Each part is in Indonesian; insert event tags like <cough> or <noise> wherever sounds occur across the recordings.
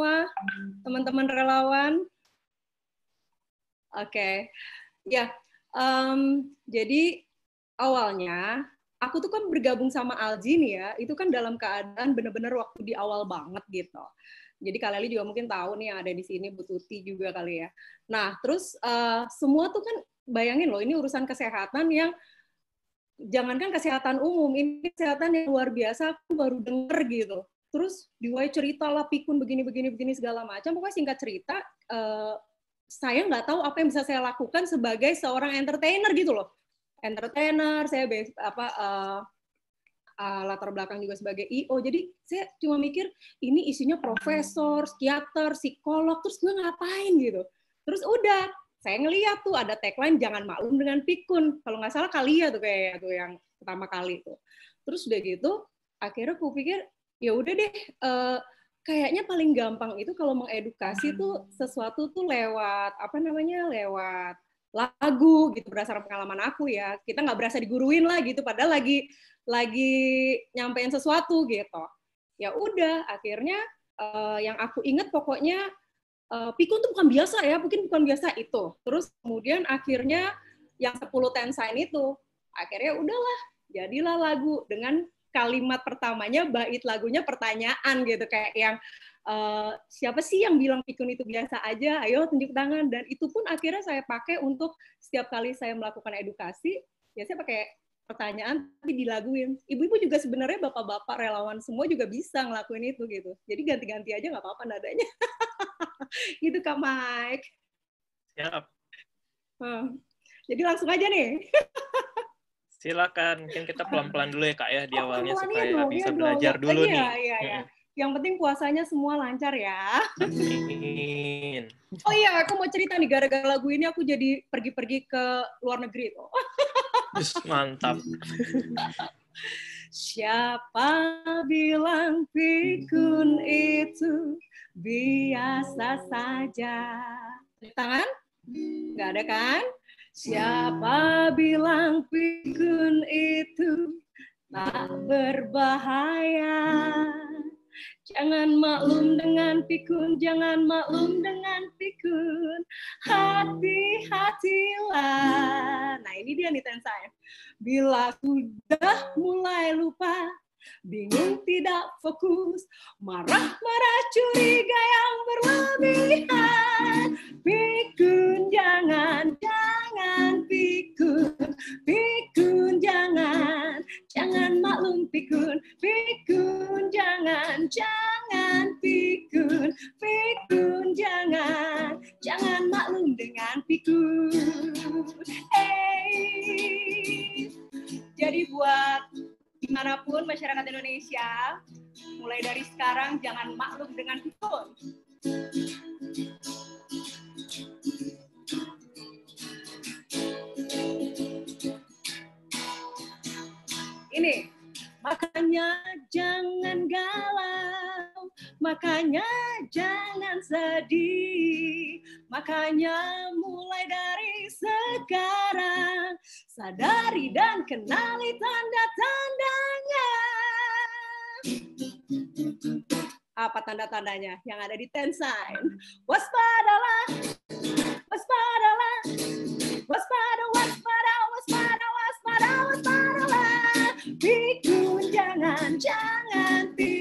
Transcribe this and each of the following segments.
semua, teman-teman relawan. Oke, okay. ya. Yeah. Um, jadi awalnya aku tuh kan bergabung sama Alji nih ya, itu kan dalam keadaan bener-bener waktu di awal banget gitu. Jadi kalian juga mungkin tahu nih yang ada di sini, Bu Tuti juga kali ya. Nah, terus uh, semua tuh kan bayangin loh, ini urusan kesehatan yang jangankan kesehatan umum, ini kesehatan yang luar biasa aku baru denger gitu terus diwai cerita lah pikun begini begini begini segala macam pokoknya singkat cerita uh, saya nggak tahu apa yang bisa saya lakukan sebagai seorang entertainer gitu loh entertainer saya base, apa uh, uh, latar belakang juga sebagai io jadi saya cuma mikir ini isinya profesor psikiater psikolog terus gue ngapain gitu terus udah saya ngeliat tuh ada tagline jangan maklum dengan pikun kalau nggak salah kali ya tuh kayak tuh yang pertama kali tuh terus udah gitu akhirnya aku pikir ya udah deh uh, kayaknya paling gampang itu kalau mengedukasi tuh sesuatu tuh lewat apa namanya lewat lagu gitu berdasarkan pengalaman aku ya kita nggak berasa diguruin lah gitu padahal lagi lagi nyampein sesuatu gitu ya udah akhirnya uh, yang aku inget pokoknya uh, eh, pikun tuh bukan biasa ya mungkin bukan biasa itu terus kemudian akhirnya yang 10 tensain itu akhirnya udahlah jadilah lagu dengan kalimat pertamanya bait lagunya pertanyaan gitu kayak yang uh, siapa sih yang bilang pikun itu biasa aja ayo tunjuk tangan dan itu pun akhirnya saya pakai untuk setiap kali saya melakukan edukasi ya saya pakai pertanyaan tapi dilaguin ibu-ibu juga sebenarnya bapak-bapak relawan semua juga bisa ngelakuin itu gitu jadi ganti-ganti aja nggak apa-apa nadanya <laughs> gitu kak Mike siap hmm. jadi langsung aja nih <laughs> Silakan, mungkin kita pelan-pelan dulu ya Kak ya di oh, awalnya supaya ya, dong, bisa ya belajar dong. dulu ya, nih. Ya, ya. Yang penting puasanya semua lancar ya. Amin. Oh iya, aku mau cerita nih gara-gara lagu ini aku jadi pergi-pergi ke luar negeri tuh. Mantap. Siapa bilang pikun itu biasa saja? Tangan? Nggak ada kan? Siapa bilang pikun itu tak berbahaya? Jangan maklum dengan pikun, jangan maklum dengan pikun. Hati-hatilah. Nah ini dia nih tensinya. Bila sudah mulai lupa, bingung tidak fokus, marah-marah curiga yang berlebihan. Pikun jangan, jangan pikun, pikun jangan, jangan maklum pikun, pikun jangan, jangan pikun, pikun jangan, jangan maklum dengan pikun. Eh, hey. jadi buat dimanapun masyarakat Indonesia, mulai dari sekarang jangan makhluk dengan pikun. Ini, makanya jangan galak. Makanya jangan sedih, makanya mulai dari sekarang sadari dan kenali tanda-tandanya. Apa tanda-tandanya yang ada di ten sign? Waspadalah, waspadalah, waspada, waspada, waspada, waspada, waspadalah. Pikun jangan, jangan tidur.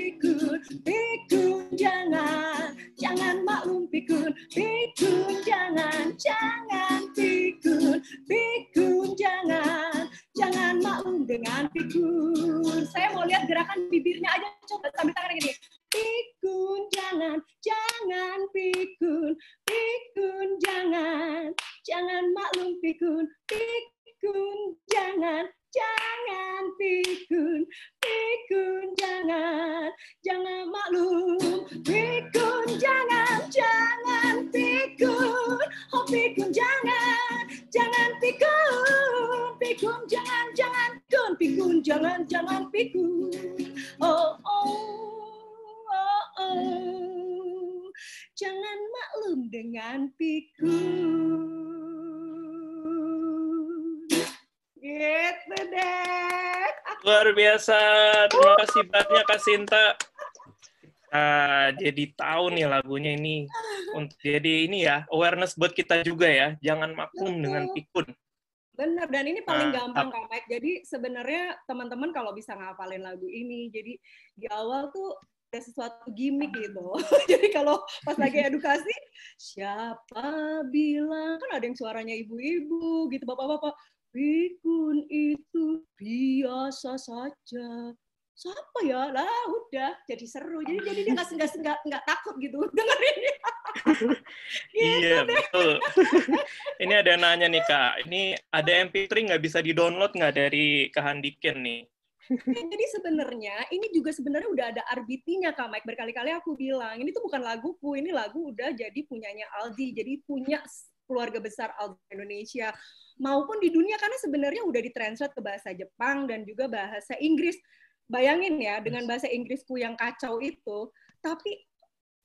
Sinta. jadi tahu nih lagunya ini untuk jadi ini ya awareness buat kita juga ya jangan maklum dengan pikun Bener, dan ini paling nah, gampang Kak Mike. Jadi sebenarnya teman-teman kalau bisa ngapalin lagu ini, jadi di awal tuh ada sesuatu gimmick gitu. <laughs> jadi kalau pas lagi <laughs> edukasi, siapa bilang, kan ada yang suaranya ibu-ibu gitu, bapak-bapak, pikun itu biasa saja, siapa ya lah udah jadi seru jadi <laughs> jadi dia nggak nggak nggak takut gitu <laughs> dengerin iya gitu betul ini ada nanya nih kak ini ada MP3 nggak bisa di download nggak dari kehandikin nih jadi sebenarnya ini juga sebenarnya udah ada rbt Kak Mike. Berkali-kali aku bilang, ini tuh bukan laguku, ini lagu udah jadi punyanya Aldi. Jadi punya keluarga besar Aldi Indonesia maupun di dunia karena sebenarnya udah ditranslate ke bahasa Jepang dan juga bahasa Inggris bayangin ya dengan bahasa Inggrisku yang kacau itu, tapi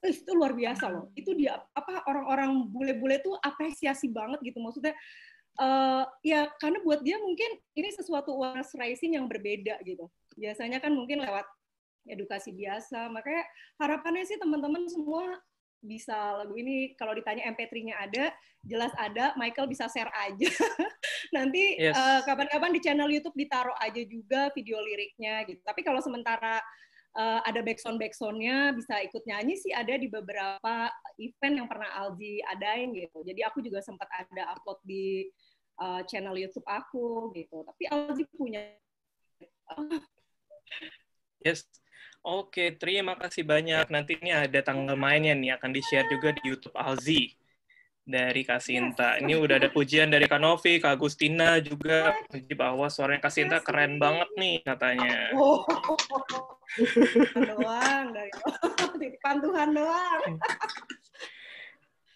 itu luar biasa loh. Itu dia apa orang-orang bule-bule tuh apresiasi banget gitu maksudnya. Uh, ya karena buat dia mungkin ini sesuatu awareness raising yang berbeda gitu. Biasanya kan mungkin lewat edukasi biasa. Makanya harapannya sih teman-teman semua bisa lagu ini kalau ditanya MP3-nya ada, jelas ada, Michael bisa share aja. <laughs> Nanti yes. uh, di channel YouTube ditaruh aja juga video liriknya gitu. Tapi kalau sementara uh, ada backsound backsoundnya bisa ikut nyanyi sih ada di beberapa event yang pernah Aldi adain gitu. Jadi aku juga sempat ada upload di uh, channel YouTube aku gitu. Tapi Aldi punya Yes, Oke, terima kasih ya. banyak. Nanti ini ada tanggal mainnya nih akan di-share juga di YouTube Alzi dari Kasinta. Ini udah ada pujian dari Kanovi, Kak Agustina juga di bahwa suaranya Kasinta keren banget nih katanya. doang dari <laughs> titipan Tuhan doang.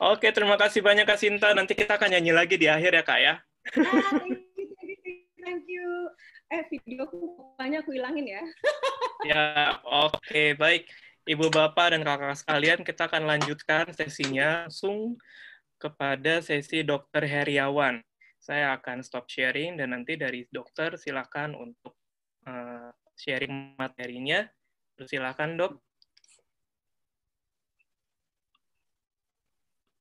Oke, terima kasih banyak Kasinta. Nanti kita akan nyanyi lagi di akhir ya, Kak ya. Ah, thank you, thank you eh videoku banyak aku hilangin ya. <laughs> ya, oke, okay, baik. Ibu Bapak dan kakak sekalian, kita akan lanjutkan sesinya langsung kepada sesi dokter Heriawan. Saya akan stop sharing dan nanti dari dokter silakan untuk uh, sharing materinya. Silakan, Dok.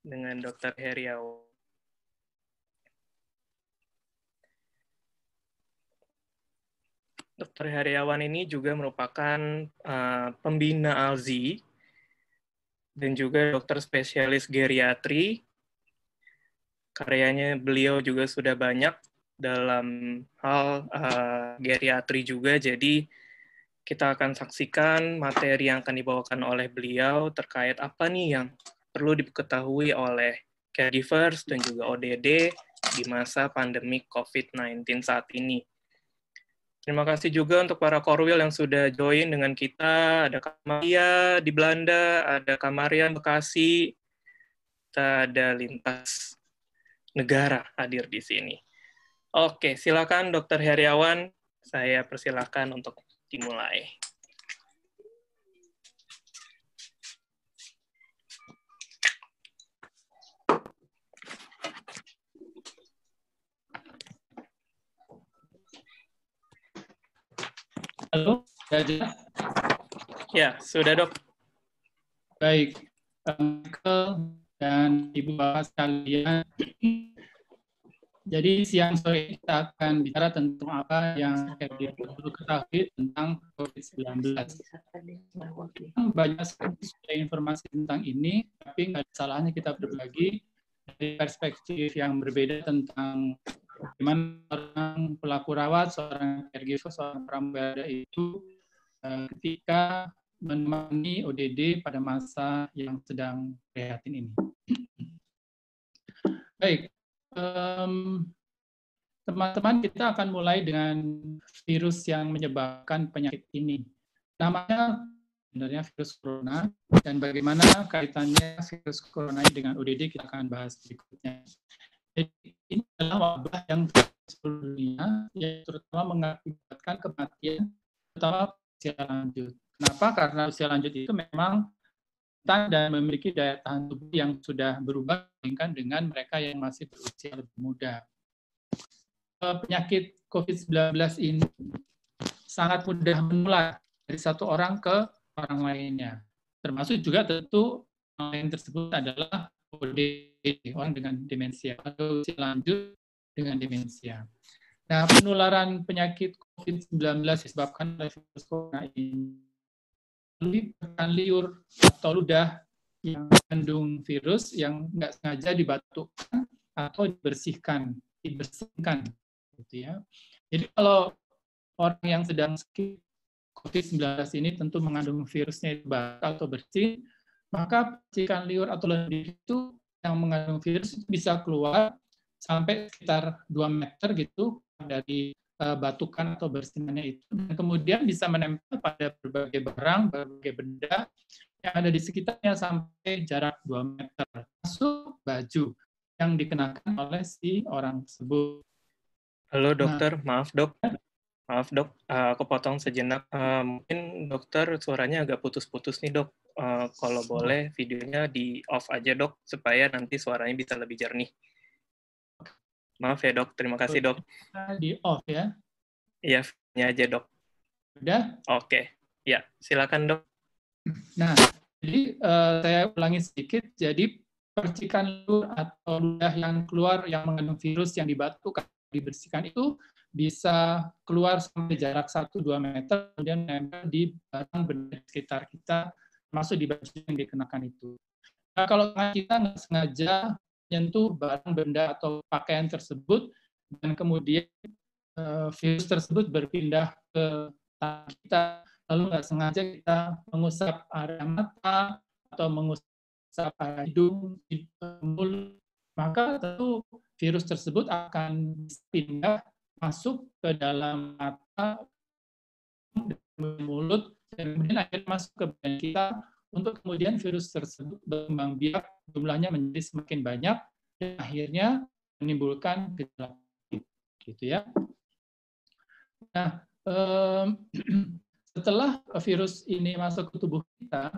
Dengan dokter Heriawan. Dr. Heriawan ini juga merupakan uh, pembina ALZI dan juga dokter spesialis geriatri. Karyanya beliau juga sudah banyak dalam hal uh, geriatri juga. Jadi kita akan saksikan materi yang akan dibawakan oleh beliau terkait apa nih yang perlu diketahui oleh caregivers dan juga ODD di masa pandemi COVID-19 saat ini. Terima kasih juga untuk para Korwil yang sudah join dengan kita. Ada Kamaria di Belanda, ada Kamaria Bekasi, kita ada lintas negara hadir di sini. Oke, silakan Dokter Heriawan, saya persilakan untuk dimulai. Halo, sudah Ya, sudah dok. Baik, Michael dan Ibu Bapak sekalian. Jadi siang sore kita akan bicara tentang apa yang perlu ketahui tentang COVID-19. Banyak sekali informasi tentang ini, tapi nggak salahnya kita berbagi dari perspektif yang berbeda tentang Bagaimana seorang pelaku rawat, seorang caregiver, seorang pramugara itu eh, ketika menemani ODD pada masa yang sedang prihatin ini. Baik, teman teman-teman kita akan mulai dengan virus yang menyebabkan penyakit ini. Namanya sebenarnya virus corona dan bagaimana kaitannya virus corona dengan ODD kita akan bahas berikutnya. Jadi ini adalah wabah yang sebelumnya yang terutama mengakibatkan kematian terutama usia lanjut. Kenapa? Karena usia lanjut itu memang dan memiliki daya tahan tubuh yang sudah berubah dibandingkan dengan mereka yang masih berusia lebih muda. Eh, penyakit COVID-19 ini sangat mudah menular dari satu orang ke orang lainnya. Termasuk juga tentu yang tersebut adalah ODP orang dengan demensia atau lanjut dengan demensia. Nah, penularan penyakit COVID-19 disebabkan oleh virus corona ini melalui liur atau ludah yang mengandung virus yang nggak sengaja dibatukkan atau dibersihkan, dibersihkan, gitu ya. Jadi kalau orang yang sedang sakit COVID-19 ini tentu mengandung virusnya batuk atau bersih, maka percikan liur atau lendir itu yang mengandung virus itu bisa keluar sampai sekitar 2 meter gitu dari uh, batukan atau bersinannya itu dan kemudian bisa menempel pada berbagai barang, berbagai benda yang ada di sekitarnya sampai jarak 2 meter, masuk baju yang dikenakan oleh si orang tersebut. Halo nah, dokter, nah, maaf dok. Ya. Maaf dok, uh, aku potong sejenak. Eh, mungkin dokter suaranya agak putus-putus nih dok. Eh, kalau boleh videonya di off aja dok supaya nanti suaranya bisa lebih jernih. Maaf ya dok, terima kasih dok. Di off ya? Iya, videonya aja dok. Udah? Oke, ya silakan dok. Nah, jadi uh, saya ulangi sedikit. Jadi percikan luar atau ludah yang keluar yang mengandung virus yang dibatuk dibersihkan itu bisa keluar sampai jarak 1-2 meter, kemudian nempel di barang benda sekitar kita masuk di baju yang dikenakan itu. Nah, kalau kita nggak sengaja menyentuh barang benda atau pakaian tersebut dan kemudian uh, virus tersebut berpindah ke tangan kita, lalu nggak sengaja kita mengusap area mata atau mengusap area hidung, mulut, maka tentu virus tersebut akan pindah masuk ke dalam mata, mulut, dan kemudian akhirnya masuk ke badan kita untuk kemudian virus tersebut berkembang biak, jumlahnya menjadi semakin banyak, dan akhirnya menimbulkan gejala gitu ya. Nah, um, <clears throat> setelah virus ini masuk ke tubuh kita,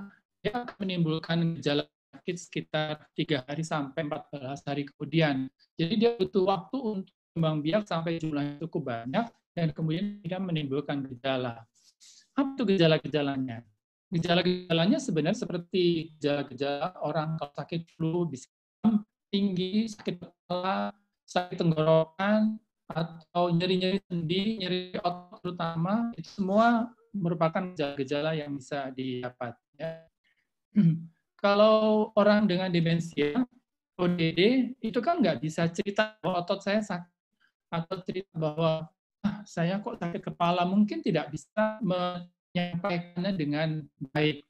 dia akan menimbulkan gejala sakit sekitar tiga hari sampai 14 hari kemudian. Jadi dia butuh waktu untuk berkembang biak sampai jumlahnya cukup banyak dan kemudian dia menimbulkan gejala apa itu gejala-gejalanya? Gejala-gejalanya sebenarnya seperti gejala-gejala orang kalau sakit flu, bisa tinggi, sakit kepala, sakit tenggorokan, atau nyeri-nyeri sendi, nyeri otot terutama, itu semua merupakan gejala-gejala yang bisa didapat. Ya. <clears throat> Kalau orang dengan demensia, ODD, itu kan nggak bisa cerita bahwa otot saya sakit, atau cerita bahwa Ah, saya kok sakit kepala mungkin tidak bisa menyampaikannya dengan baik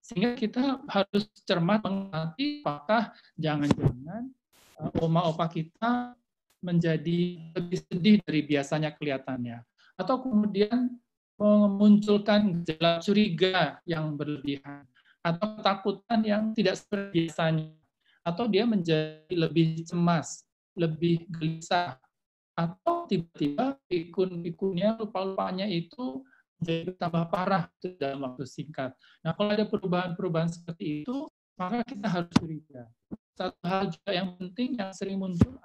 sehingga kita harus cermat mengerti apakah jangan-jangan oma eh, opa kita menjadi lebih sedih dari biasanya kelihatannya atau kemudian memunculkan gejala curiga yang berlebihan atau ketakutan yang tidak seperti biasanya atau dia menjadi lebih cemas, lebih gelisah, atau tiba-tiba pikun-pikunnya lupa-lupanya itu menjadi tambah parah gitu dalam waktu singkat. Nah, kalau ada perubahan-perubahan seperti itu, maka kita harus curiga. Satu hal juga yang penting yang sering muncul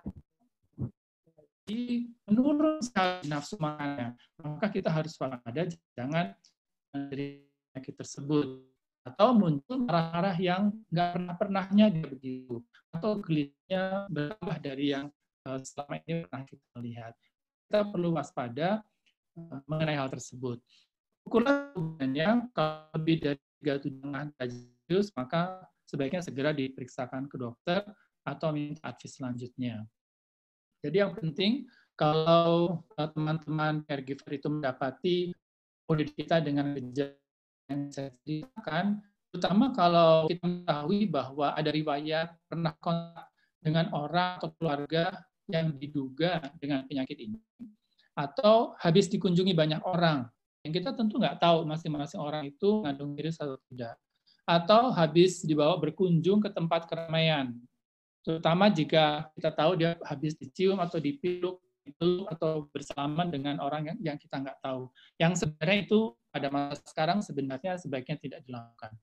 jadi menurun sekali nafsu makannya, maka kita harus ada jangan dari penyakit tersebut atau muncul marah-marah yang nggak pernah pernahnya dia begitu atau gelisnya berubah dari yang Eh, selama ini pernah kita lihat. Kita perlu waspada eh, mengenai hal tersebut. Ukuran hubungannya kalau lebih dari 3,5 derajat maka sebaiknya segera diperiksakan ke dokter atau minta advis selanjutnya. Jadi yang penting kalau eh, teman-teman caregiver itu mendapati kulit kita dengan gejala yang saya ceritakan, terutama kalau kita mengetahui bahwa ada riwayat pernah kontak dengan orang atau keluarga yang diduga dengan penyakit ini. Atau habis dikunjungi banyak orang, yang kita tentu nggak tahu masing-masing orang itu mengandung virus atau tidak. Atau habis dibawa berkunjung ke tempat keramaian, terutama jika kita tahu dia habis dicium atau dipeluk atau bersalaman dengan orang yang, yang kita nggak tahu. Yang sebenarnya itu pada masa sekarang sebenarnya sebaiknya tidak dilakukan.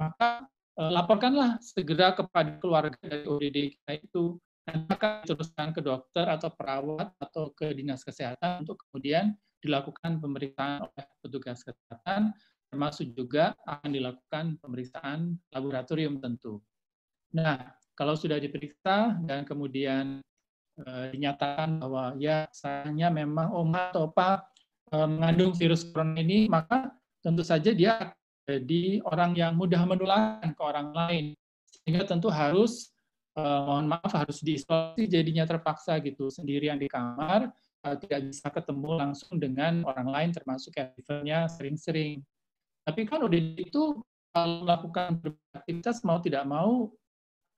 Maka eh, laporkanlah segera kepada keluarga dari ODD kita itu maka teruskan ke dokter atau perawat atau ke dinas kesehatan untuk kemudian dilakukan pemeriksaan oleh petugas kesehatan, termasuk juga akan dilakukan pemeriksaan laboratorium tentu. Nah, kalau sudah diperiksa dan kemudian e, dinyatakan bahwa ya sayangnya memang oma atau opa e, mengandung virus corona ini, maka tentu saja dia jadi orang yang mudah menularkan ke orang lain. Sehingga tentu harus uh, mohon maaf harus diisolasi jadinya terpaksa gitu sendirian di kamar uh, tidak bisa ketemu langsung dengan orang lain termasuk caregivernya sering-sering. Tapi kan udah itu kalau melakukan aktivitas mau tidak mau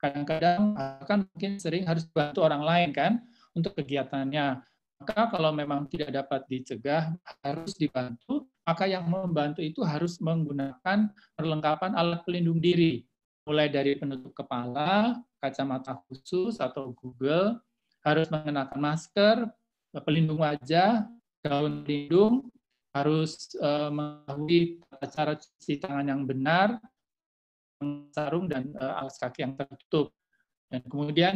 kadang-kadang akan eh, mungkin sering harus bantu orang lain kan untuk kegiatannya. Maka kalau memang tidak dapat dicegah harus dibantu, maka yang membantu itu harus menggunakan perlengkapan alat pelindung diri, mulai dari penutup kepala, kacamata khusus atau Google, harus mengenakan masker, pelindung wajah, gaun pelindung, harus uh, mengetahui cara cuci tangan yang benar, sarung dan uh, alas kaki yang tertutup. Dan kemudian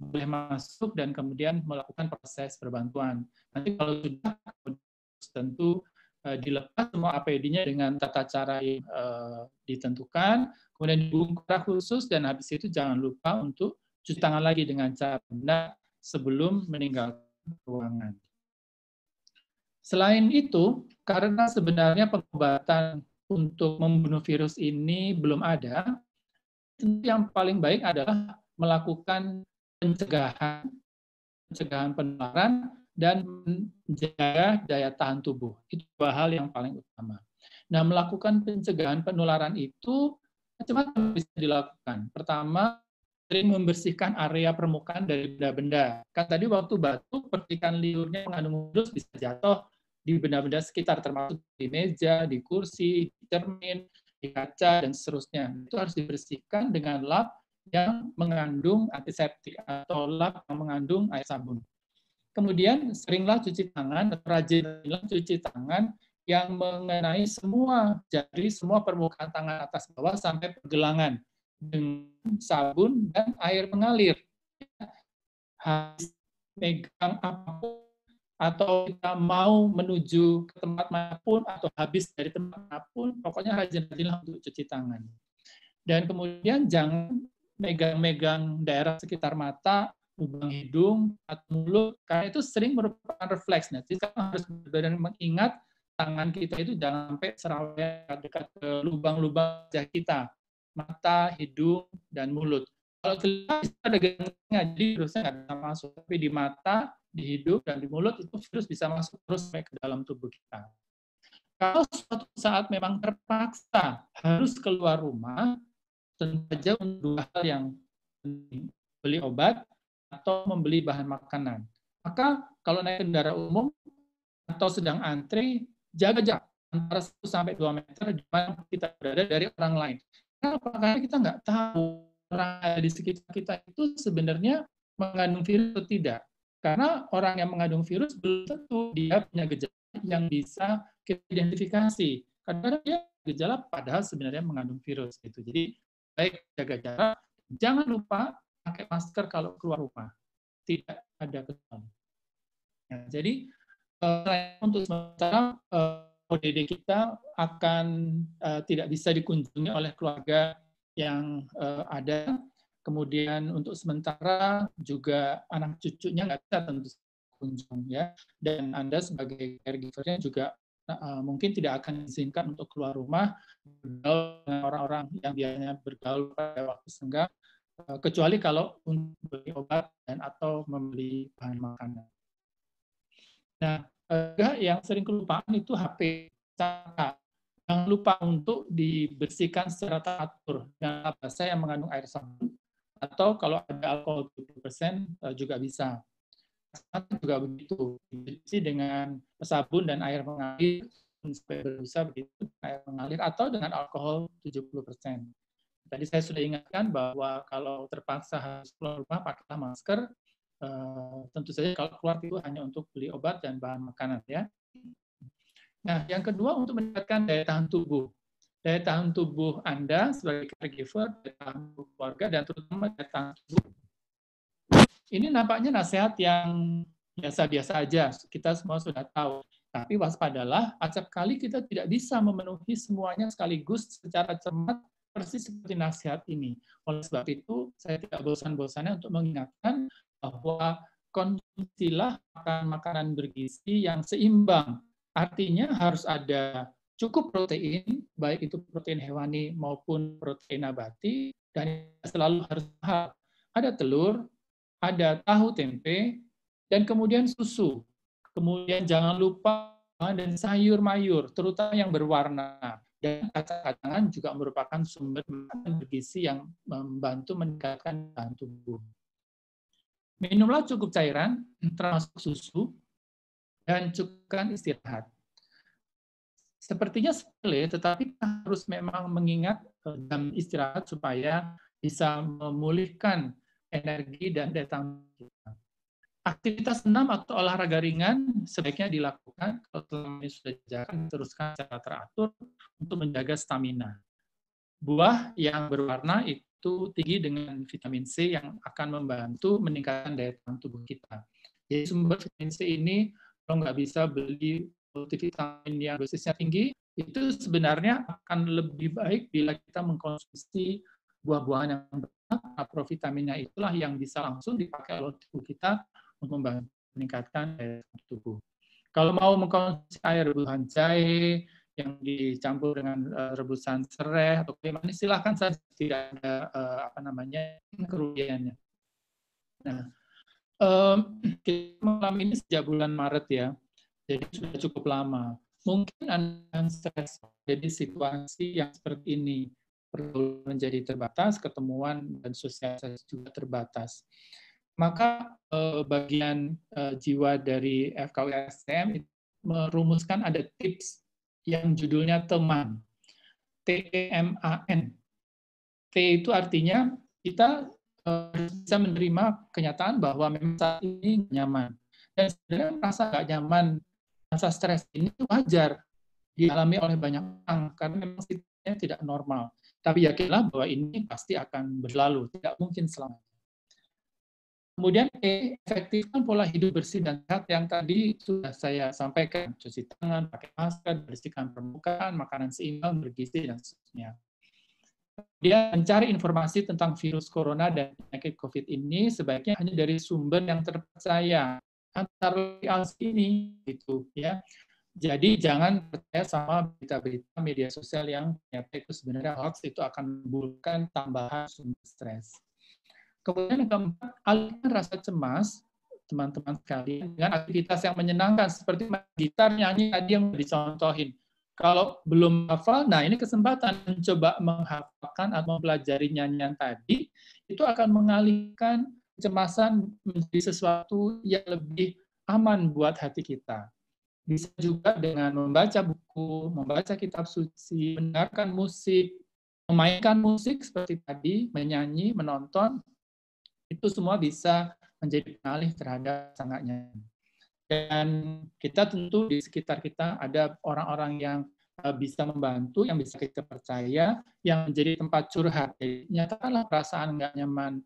boleh masuk dan kemudian melakukan proses perbantuan. Nanti kalau sudah tentu Eh, dilepas semua APD-nya dengan tata cara yang eh, ditentukan, kemudian dibungkus khusus dan habis itu jangan lupa untuk cuci tangan lagi dengan cara benar sebelum meninggalkan ruangan. Selain itu, karena sebenarnya pengobatan untuk membunuh virus ini belum ada, yang paling baik adalah melakukan pencegahan pencegahan penularan dan menjaga daya tahan tubuh. Itu dua hal yang paling utama. Nah, melakukan pencegahan penularan itu macam-macam bisa dilakukan. Pertama, sering membersihkan area permukaan dari benda-benda. Kan tadi waktu batuk, percikan liurnya mengandung virus bisa jatuh di benda-benda sekitar, termasuk di meja, di kursi, di cermin, di kaca, dan seterusnya. Itu harus dibersihkan dengan lap yang mengandung antiseptik atau lap yang mengandung air sabun. Kemudian seringlah cuci tangan, rajinlah cuci tangan yang mengenai semua jari, semua permukaan tangan atas bawah sampai pergelangan dengan sabun dan air mengalir. Ya, habis megang apapun atau kita mau menuju ke tempat manapun atau habis dari tempat manapun, pokoknya rajin-rajinlah untuk cuci tangan. Dan kemudian jangan megang-megang daerah sekitar mata lubang hidung atau mulut karena itu sering merupakan refleks. Nah, kita harus dan mengingat tangan kita itu jangan sampai serawet dekat ke lubang-lubang wajah kita, mata, hidung, dan mulut. Kalau telinga ada gangguannya, jadi virusnya nggak bisa masuk. Tapi di mata, di hidung, dan di mulut itu virus bisa masuk terus sampai ke dalam tubuh kita. Kalau suatu saat memang terpaksa harus keluar rumah, tentu saja untuk dua hal yang penting. Beli obat atau membeli bahan makanan. Maka kalau naik kendaraan umum atau sedang antri, jaga jarak antara 1 sampai 2 meter di mana kita berada dari orang lain. Kenapa? Karena kita nggak tahu orang di sekitar kita itu sebenarnya mengandung virus atau tidak. Karena orang yang mengandung virus belum tentu dia punya gejala yang bisa kita identifikasi. karena dia gejala padahal sebenarnya mengandung virus. itu Jadi baik jaga jarak, jangan lupa pakai masker kalau keluar rumah. Tidak ada ketentuan. Ya, jadi eh, untuk sementara uh, eh, ODD kita akan eh, tidak bisa dikunjungi oleh keluarga yang ada. Kemudian untuk sementara juga anak cucunya nggak bisa tentu kunjung ya. Dan Anda sebagai caregivernya juga uh, mungkin tidak akan diizinkan untuk keluar rumah bergaul dengan orang-orang yang biasanya bergaul pada waktu senggang Eh, kecuali kalau untuk beli obat dan atau membeli bahan makanan. Nah, juga eh, yang sering kelupaan itu HP. Jangan lupa untuk dibersihkan secara teratur dengan bahasa yang mengandung air sabun atau kalau ada alkohol 70% eh, juga bisa. Sama juga begitu, dibersih dengan sabun dan air mengalir, supaya bisa begitu air mengalir atau dengan alkohol 70%. Tadi saya sudah ingatkan bahwa kalau terpaksa harus keluar rumah pakailah masker. Uh, tentu saja kalau keluar itu hanya untuk beli obat dan bahan makanan ya. Nah, yang kedua untuk meningkatkan daya tahan tubuh. Daya tahan tubuh Anda sebagai caregiver, daya tahan tubuh keluarga, dan terutama daya tahan tubuh. Ini nampaknya nasihat yang biasa-biasa aja, kita semua sudah tahu. Tapi waspadalah, acap kali kita tidak bisa memenuhi semuanya sekaligus secara cermat persis seperti nasihat ini. Oleh sebab itu, saya tidak bosan-bosannya untuk mengingatkan bahwa konsumsilah makan makanan bergizi yang seimbang. Artinya harus ada cukup protein, baik itu protein hewani maupun protein nabati, dan selalu harus Ada telur, ada tahu tempe, dan kemudian susu. Kemudian jangan lupa dan sayur mayur, terutama yang berwarna. Dan kacang-kacangan juga merupakan sumber makanan bergizi yang membantu meningkatkan bahan tubuh. Minumlah cukup cairan, termasuk susu, dan cukupkan istirahat. Sepertinya sepele, tetapi kita harus memang mengingat eh, jam istirahat supaya bisa memulihkan energi dan daya tahan Aktivitas senam atau olahraga ringan sebaiknya dilakukan kalau selama ini sudah dijalankan teruskan secara teratur untuk menjaga stamina. Buah yang berwarna itu tinggi dengan vitamin C yang akan membantu meningkatkan daya tahan tubuh kita. Jadi sumber vitamin C ini kalau nggak bisa beli multivitamin yang dosisnya tinggi, itu sebenarnya akan lebih baik bila kita mengkonsumsi buah-buahan yang banyak, provitaminnya itulah yang bisa langsung dipakai oleh tubuh kita untuk meningkatkan daya tubuh. Kalau mau mengkonsumsi air rebusan jahe yang dicampur dengan eh, rebusan serai atau krim silahkan saja tidak ada eh, apa namanya kerugiannya. Nah, um, kita malam ini sejak bulan Maret ya, jadi sudah cukup lama. Mungkin anda stres jadi situasi yang seperti ini perlu menjadi terbatas, ketemuan dan sosialisasi juga terbatas maka eh, bagian eh, jiwa dari FKUSM merumuskan ada tips yang judulnya teman. T-E-M-A-N. T itu artinya kita eh, bisa menerima kenyataan bahwa memang saat ini nyaman. Dan sebenarnya merasa nggak nyaman, rasa stres ini wajar dialami oleh banyak orang karena memang situasinya tidak normal. Tapi yakinlah bahwa ini pasti akan berlalu, tidak mungkin selamanya. Kemudian E, efektifkan pola hidup bersih dan sehat yang tadi sudah saya sampaikan. Cuci tangan, pakai masker, bersihkan permukaan, makanan seimbang, bergizi, dan seterusnya. Dia mencari informasi tentang virus corona dan penyakit COVID ini sebaiknya hanya dari sumber yang terpercaya. Antara ini, gitu ya. Jadi jangan percaya sama berita-berita media sosial yang ternyata itu sebenarnya hoax itu akan menimbulkan tambahan sumber stres. Kemudian yang keempat, alihkan rasa cemas teman-teman sekalian dengan aktivitas yang menyenangkan seperti main gitar, nyanyi tadi yang dicontohin. Kalau belum hafal, nah ini kesempatan mencoba menghafalkan atau mempelajari nyanyian tadi, itu akan mengalihkan kecemasan menjadi sesuatu yang lebih aman buat hati kita. Bisa juga dengan membaca buku, membaca kitab suci, mendengarkan musik, memainkan musik seperti tadi, menyanyi, menonton, itu semua bisa menjadi pengalih terhadap sangaknya. Dan kita tentu di sekitar kita ada orang-orang yang eh, bisa membantu, yang bisa kita percaya, yang menjadi tempat curhat. Jadi, nyatakanlah perasaan nggak nyaman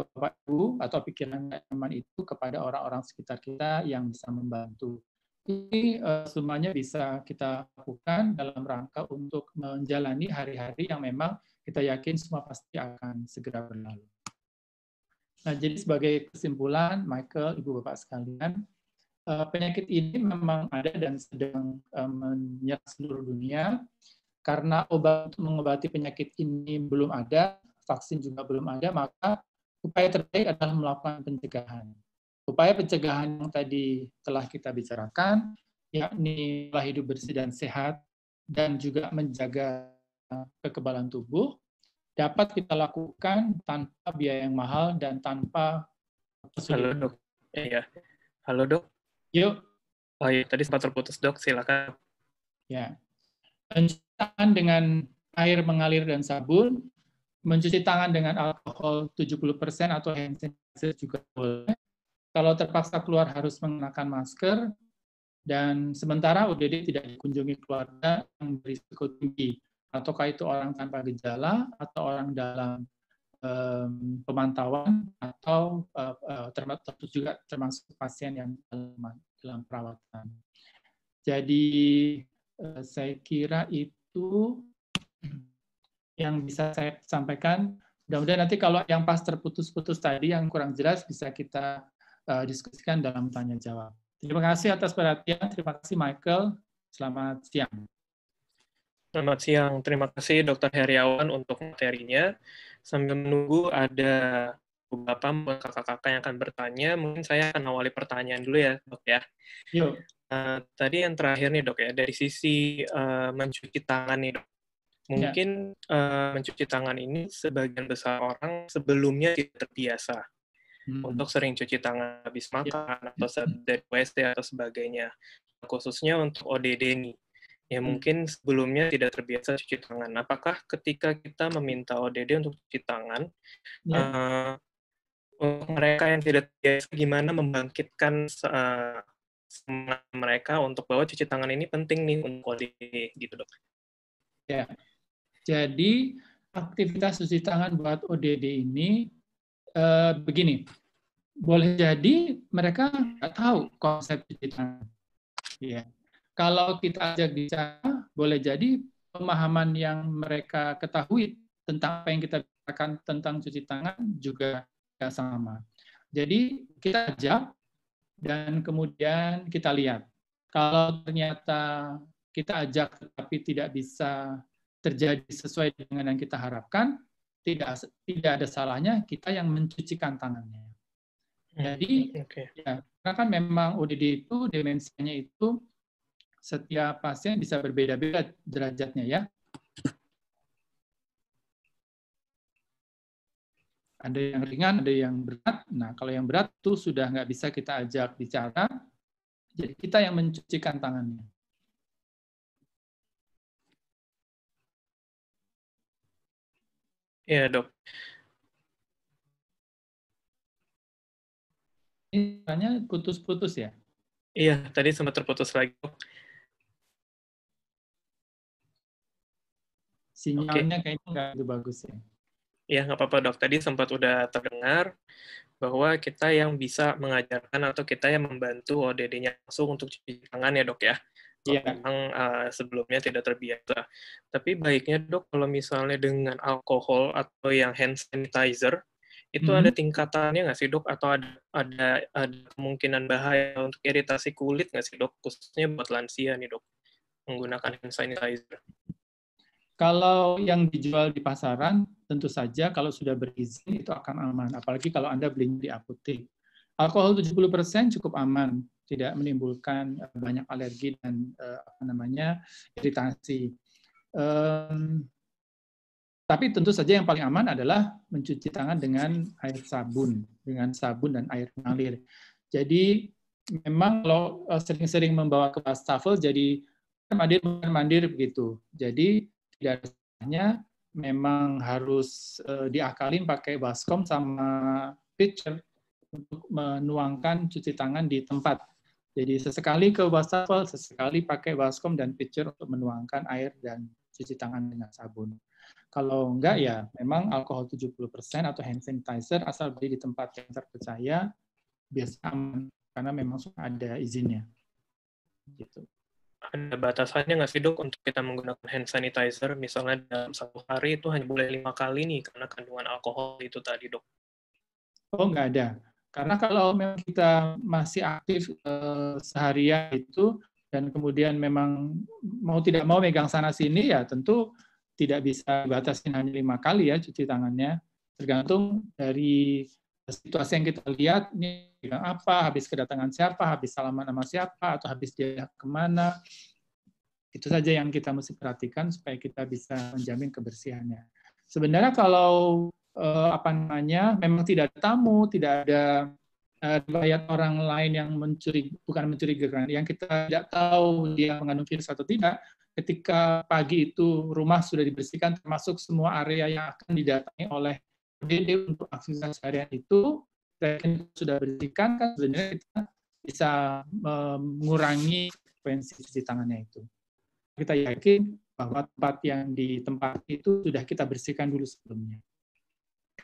eh, Bapak Ibu atau pikiran nggak nyaman itu kepada orang-orang sekitar kita yang bisa membantu. Ini eh, semuanya bisa kita lakukan dalam rangka untuk menjalani hari-hari yang memang kita yakin semua pasti akan segera berlalu. Nah, jadi sebagai kesimpulan, Michael, Ibu Bapak sekalian, eh, penyakit ini memang ada dan sedang eh, menyerang seluruh dunia. Karena obat untuk mengobati penyakit ini belum ada, vaksin juga belum ada, maka upaya terbaik adalah melakukan pencegahan. Upaya pencegahan yang tadi telah kita bicarakan, yakni hidup bersih dan sehat, dan juga menjaga eh, kekebalan tubuh, dapat kita lakukan tanpa biaya yang mahal dan tanpa Halo dok. Iya. Halo dok. Yuk. Oh iya, tadi sempat terputus dok, silakan. Ya. Mencuci tangan dengan air mengalir dan sabun, mencuci tangan dengan alkohol 70% atau hand sanitizer juga boleh. Kalau terpaksa keluar harus mengenakan masker, dan sementara ODD tidak dikunjungi keluarga yang berisiko tinggi ataukah itu orang tanpa gejala atau orang dalam um, pemantauan atau uh, termasuk juga termasuk pasien yang dalam, dalam perawatan. Jadi uh, saya kira itu yang bisa saya sampaikan. Mudah-mudahan nanti kalau yang pas terputus-putus tadi yang kurang jelas bisa kita uh, diskusikan dalam tanya jawab. Terima kasih atas perhatian. Terima kasih Michael. Selamat siang. Selamat siang. Terima kasih Dr. Heriawan untuk materinya. Sambil menunggu ada beberapa kakak-kakak yang akan bertanya, mungkin saya akan awali pertanyaan dulu ya, Dok ya. Yuk. Uh, tadi yang terakhir nih dok ya dari sisi uh, mencuci tangan nih dok ya. mungkin ya. uh, mencuci tangan ini sebagian besar orang sebelumnya tidak terbiasa hmm. untuk sering cuci tangan habis ya. makan ya. atau dari WC atau sebagainya khususnya untuk ODD nih ya mungkin sebelumnya tidak terbiasa cuci tangan. Apakah ketika kita meminta ODD untuk cuci tangan, ya. uh, untuk mereka yang tidak terbiasa, gimana membangkitkan uh, mereka untuk bahwa cuci tangan ini penting nih untuk ODD gitu dok? Ya, jadi aktivitas cuci tangan buat ODD ini uh, begini, boleh jadi mereka nggak tahu konsep cuci tangan. Ya. Kalau kita ajak bicara, boleh jadi pemahaman yang mereka ketahui tentang apa yang kita katakan tentang cuci tangan juga tidak sama. Jadi kita ajak dan kemudian kita lihat. Kalau ternyata kita ajak tapi tidak bisa terjadi sesuai dengan yang kita harapkan, tidak tidak ada salahnya kita yang mencucikan tangannya. Hmm, jadi, okay. ya, karena kan memang ODD itu dimensinya itu setiap pasien bisa berbeda-beda derajatnya ya. Ada yang ringan, ada yang berat. Nah, kalau yang berat tuh sudah nggak bisa kita ajak bicara, jadi kita yang mencucikan tangannya. Iya, dok. Ini putus-putus ya? Iya, tadi sempat terputus lagi. sinyalnya okay. kayaknya nggak begitu bagus ya. Ya nggak apa-apa dok. Tadi sempat udah terdengar bahwa kita yang bisa mengajarkan atau kita yang membantu ODD-nya langsung untuk cuci tangan ya dok ya. Iya. Memang uh, sebelumnya tidak terbiasa. Tapi baiknya dok kalau misalnya dengan alkohol atau yang hand sanitizer itu -hmm. ada mhm. tingkatannya nggak sih dok atau ada ada ada kemungkinan bahaya untuk iritasi kulit nggak sih dok khususnya buat lansia nih dok menggunakan hand sanitizer? Kalau yang dijual di pasaran, tentu saja kalau sudah berizin itu akan aman, apalagi kalau Anda beli di apotek. Alkohol 70% cukup aman, tidak menimbulkan eh, banyak alergi dan eh, apa namanya iritasi. Um, tapi tentu saja yang paling aman adalah mencuci tangan dengan air sabun, dengan sabun dan air mengalir. Jadi memang kalau eh, sering-sering membawa ke wastafel jadi kan mandir mandir begitu. Jadi dasarnya memang harus uh, diakalin pakai baskom sama pitcher untuk menuangkan cuci tangan di tempat. Jadi sesekali ke wastafel, sesekali pakai baskom dan pitcher untuk menuangkan air dan cuci tangan dengan sabun. Kalau enggak ya memang alkohol 70% atau hand sanitizer asal beli di tempat yang terpercaya biasa aman karena memang sudah ada izinnya. Gitu ada batasannya nggak sih dok untuk kita menggunakan hand sanitizer misalnya dalam satu hari itu hanya boleh lima kali nih karena kandungan alkohol itu tadi dok? Oh nggak ada. Karena kalau memang kita masih aktif eh, seharian itu dan kemudian memang mau tidak mau megang sana sini ya tentu tidak bisa dibatasi hanya lima kali ya cuci tangannya tergantung dari situasi yang kita lihat ini bilang apa, habis kedatangan siapa, habis salaman sama siapa, atau habis dia kemana. Itu saja yang kita mesti perhatikan supaya kita bisa menjamin kebersihannya. Sebenarnya kalau eh, apa namanya, memang tidak ada tamu, tidak ada eh, riwayat orang lain yang mencuri bukan mencurigakan yang kita tidak tahu dia mengandung virus atau tidak ketika pagi itu rumah sudah dibersihkan termasuk semua area yang akan didatangi oleh DD untuk aktivitas harian itu teknik sudah bersihkan kan sebenarnya kita bisa eh, mengurangi frekuensi cuci tangannya itu. Kita yakin bahwa tempat yang ditempati itu sudah kita bersihkan dulu sebelumnya.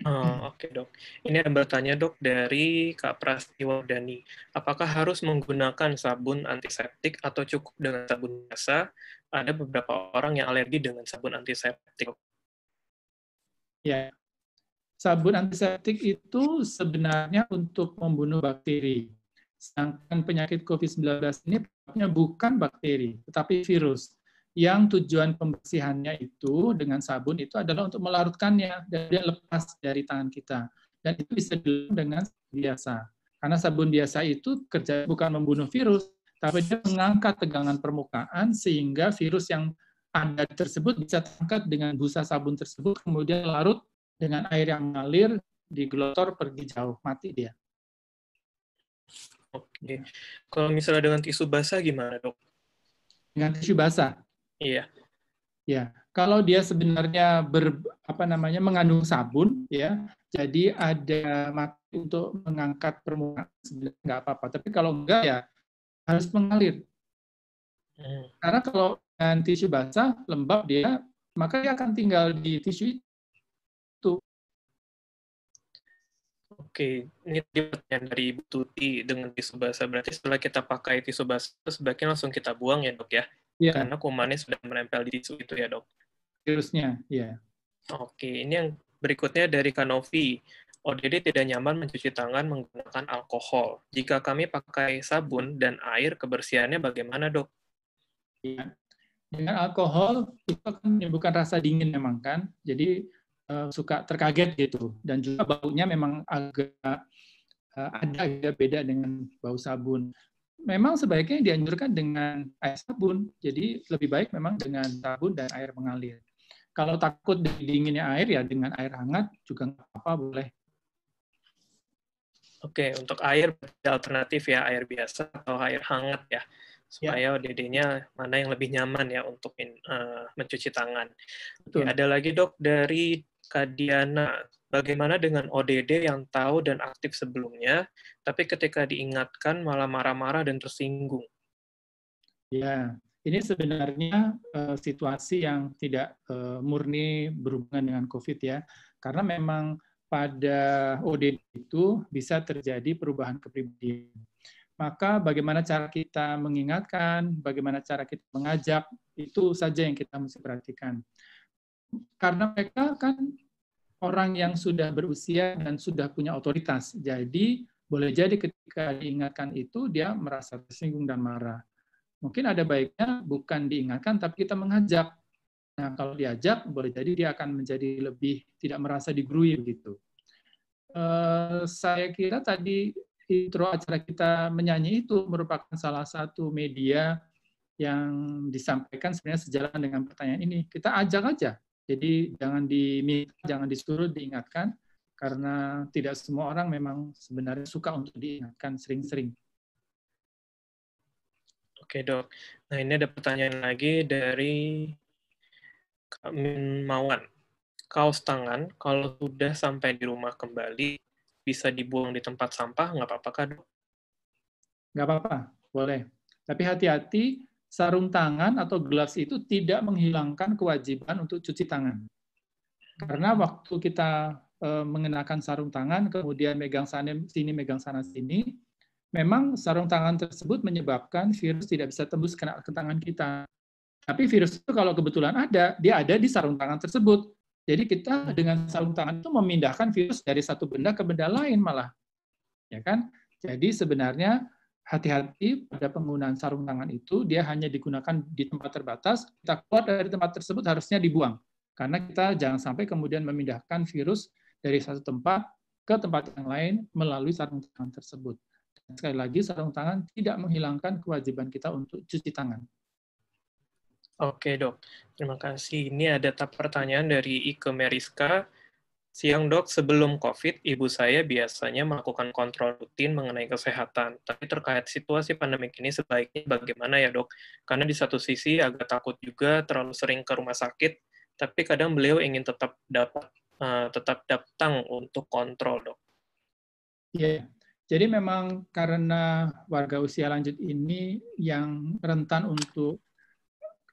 Oh, Oke okay, dok, ini ada bertanya dok dari Kak Prastiwardani, apakah harus menggunakan sabun antiseptik atau cukup dengan sabun biasa? Ada beberapa orang yang alergi dengan sabun antiseptik. Ya, sabun antiseptik itu sebenarnya untuk membunuh bakteri. Sedangkan penyakit COVID-19 ini bukan bakteri, tetapi virus. Yang tujuan pembersihannya itu dengan sabun itu adalah untuk melarutkannya dan dia lepas dari tangan kita. Dan itu bisa dilakukan dengan biasa. Karena sabun biasa itu kerja bukan membunuh virus, tapi dia mengangkat tegangan permukaan sehingga virus yang ada tersebut bisa terangkat dengan busa sabun tersebut, kemudian larut dengan air yang mengalir di glotor pergi jauh mati dia. Oke. Kalau misalnya dengan tisu basah gimana, Dok? Dengan tisu basah. Iya. Ya, kalau dia sebenarnya ber apa namanya mengandung sabun ya, jadi ada mati untuk mengangkat permukaan sebenarnya nggak apa-apa. Tapi kalau enggak ya harus mengalir. Hmm. Karena kalau dengan tisu basah lembab dia maka dia akan tinggal di tisu itu Oke, ini pertanyaan dari Ibu Tuti dengan tisu basah. Berarti setelah kita pakai tisu basah, sebaiknya langsung kita buang ya dok ya? Iya. Karena kumannya sudah menempel di tisu itu ya dok? Virusnya, iya. Oke, ini yang berikutnya dari Kanovi. ODD tidak nyaman mencuci tangan menggunakan alkohol. Jika kami pakai sabun dan air, kebersihannya bagaimana dok? Ya. Dengan alkohol, itu akan menimbulkan rasa dingin memang kan. Jadi Eh, suka terkaget gitu dan juga baunya memang agak uh, ada agak beda dengan bau sabun. Memang sebaiknya dianjurkan dengan air sabun. Jadi lebih baik memang dengan sabun dan air mengalir. Kalau takut dinginnya air ya dengan air hangat juga nggak apa-apa boleh. Oke, untuk air alternatif ya air biasa atau air hangat ya supaya ya. ODD-nya mana yang lebih nyaman ya untuk uh, mencuci tangan. Betul. Ya, ada lagi dok dari Kadiana, bagaimana dengan ODD yang tahu dan aktif sebelumnya, tapi ketika diingatkan malah marah-marah dan tersinggung? Ya, ini sebenarnya uh, situasi yang tidak uh, murni berhubungan dengan COVID ya, karena memang pada ODD itu bisa terjadi perubahan kepribadian. Maka bagaimana cara kita mengingatkan, bagaimana cara kita mengajak, itu saja yang kita mesti perhatikan karena mereka kan orang yang sudah berusia dan sudah punya otoritas. Jadi boleh jadi ketika diingatkan itu dia merasa tersinggung dan marah. Mungkin ada baiknya bukan diingatkan tapi kita mengajak. Nah, kalau diajak boleh jadi dia akan menjadi lebih tidak merasa digurui begitu. Uh, saya kira tadi intro acara kita menyanyi itu merupakan salah satu media yang disampaikan sebenarnya sejalan dengan pertanyaan ini. Kita ajak aja jadi jangan diminta, jangan disuruh diingatkan karena tidak semua orang memang sebenarnya suka untuk diingatkan sering-sering. Oke dok. Nah ini ada pertanyaan lagi dari Kak Min Mawan. Kaos tangan kalau sudah sampai di rumah kembali bisa dibuang di tempat sampah nggak apa-apa kak dok? Nggak apa-apa, boleh. Tapi hati-hati sarung tangan atau gelas itu tidak menghilangkan kewajiban untuk cuci tangan. Karena waktu kita eh, mengenakan sarung tangan, kemudian megang sana sini, megang sana sini, memang sarung tangan tersebut menyebabkan virus tidak bisa tembus kena ke tangan kita. Tapi virus itu kalau kebetulan ada, dia ada di sarung tangan tersebut. Jadi kita dengan sarung tangan itu memindahkan virus dari satu benda ke benda lain malah. Ya kan? Jadi sebenarnya hati-hati pada penggunaan sarung tangan itu, dia hanya digunakan di tempat terbatas. Kita keluar dari tempat tersebut harusnya dibuang. Karena kita jangan sampai kemudian memindahkan virus dari satu tempat ke tempat yang lain melalui sarung tangan tersebut. Dan sekali lagi, sarung tangan tidak menghilangkan kewajiban kita untuk cuci tangan. Oke dok, terima kasih. Ini ada pertanyaan dari Ike Meriska Siang dok, sebelum COVID, ibu saya biasanya melakukan kontrol rutin mengenai kesehatan. Tapi terkait situasi pandemi ini sebaiknya bagaimana ya dok? Karena di satu sisi agak takut juga terlalu sering ke rumah sakit, tapi kadang beliau ingin tetap dapat uh, tetap datang untuk kontrol dok. Iya, yeah. jadi memang karena warga usia lanjut ini yang rentan untuk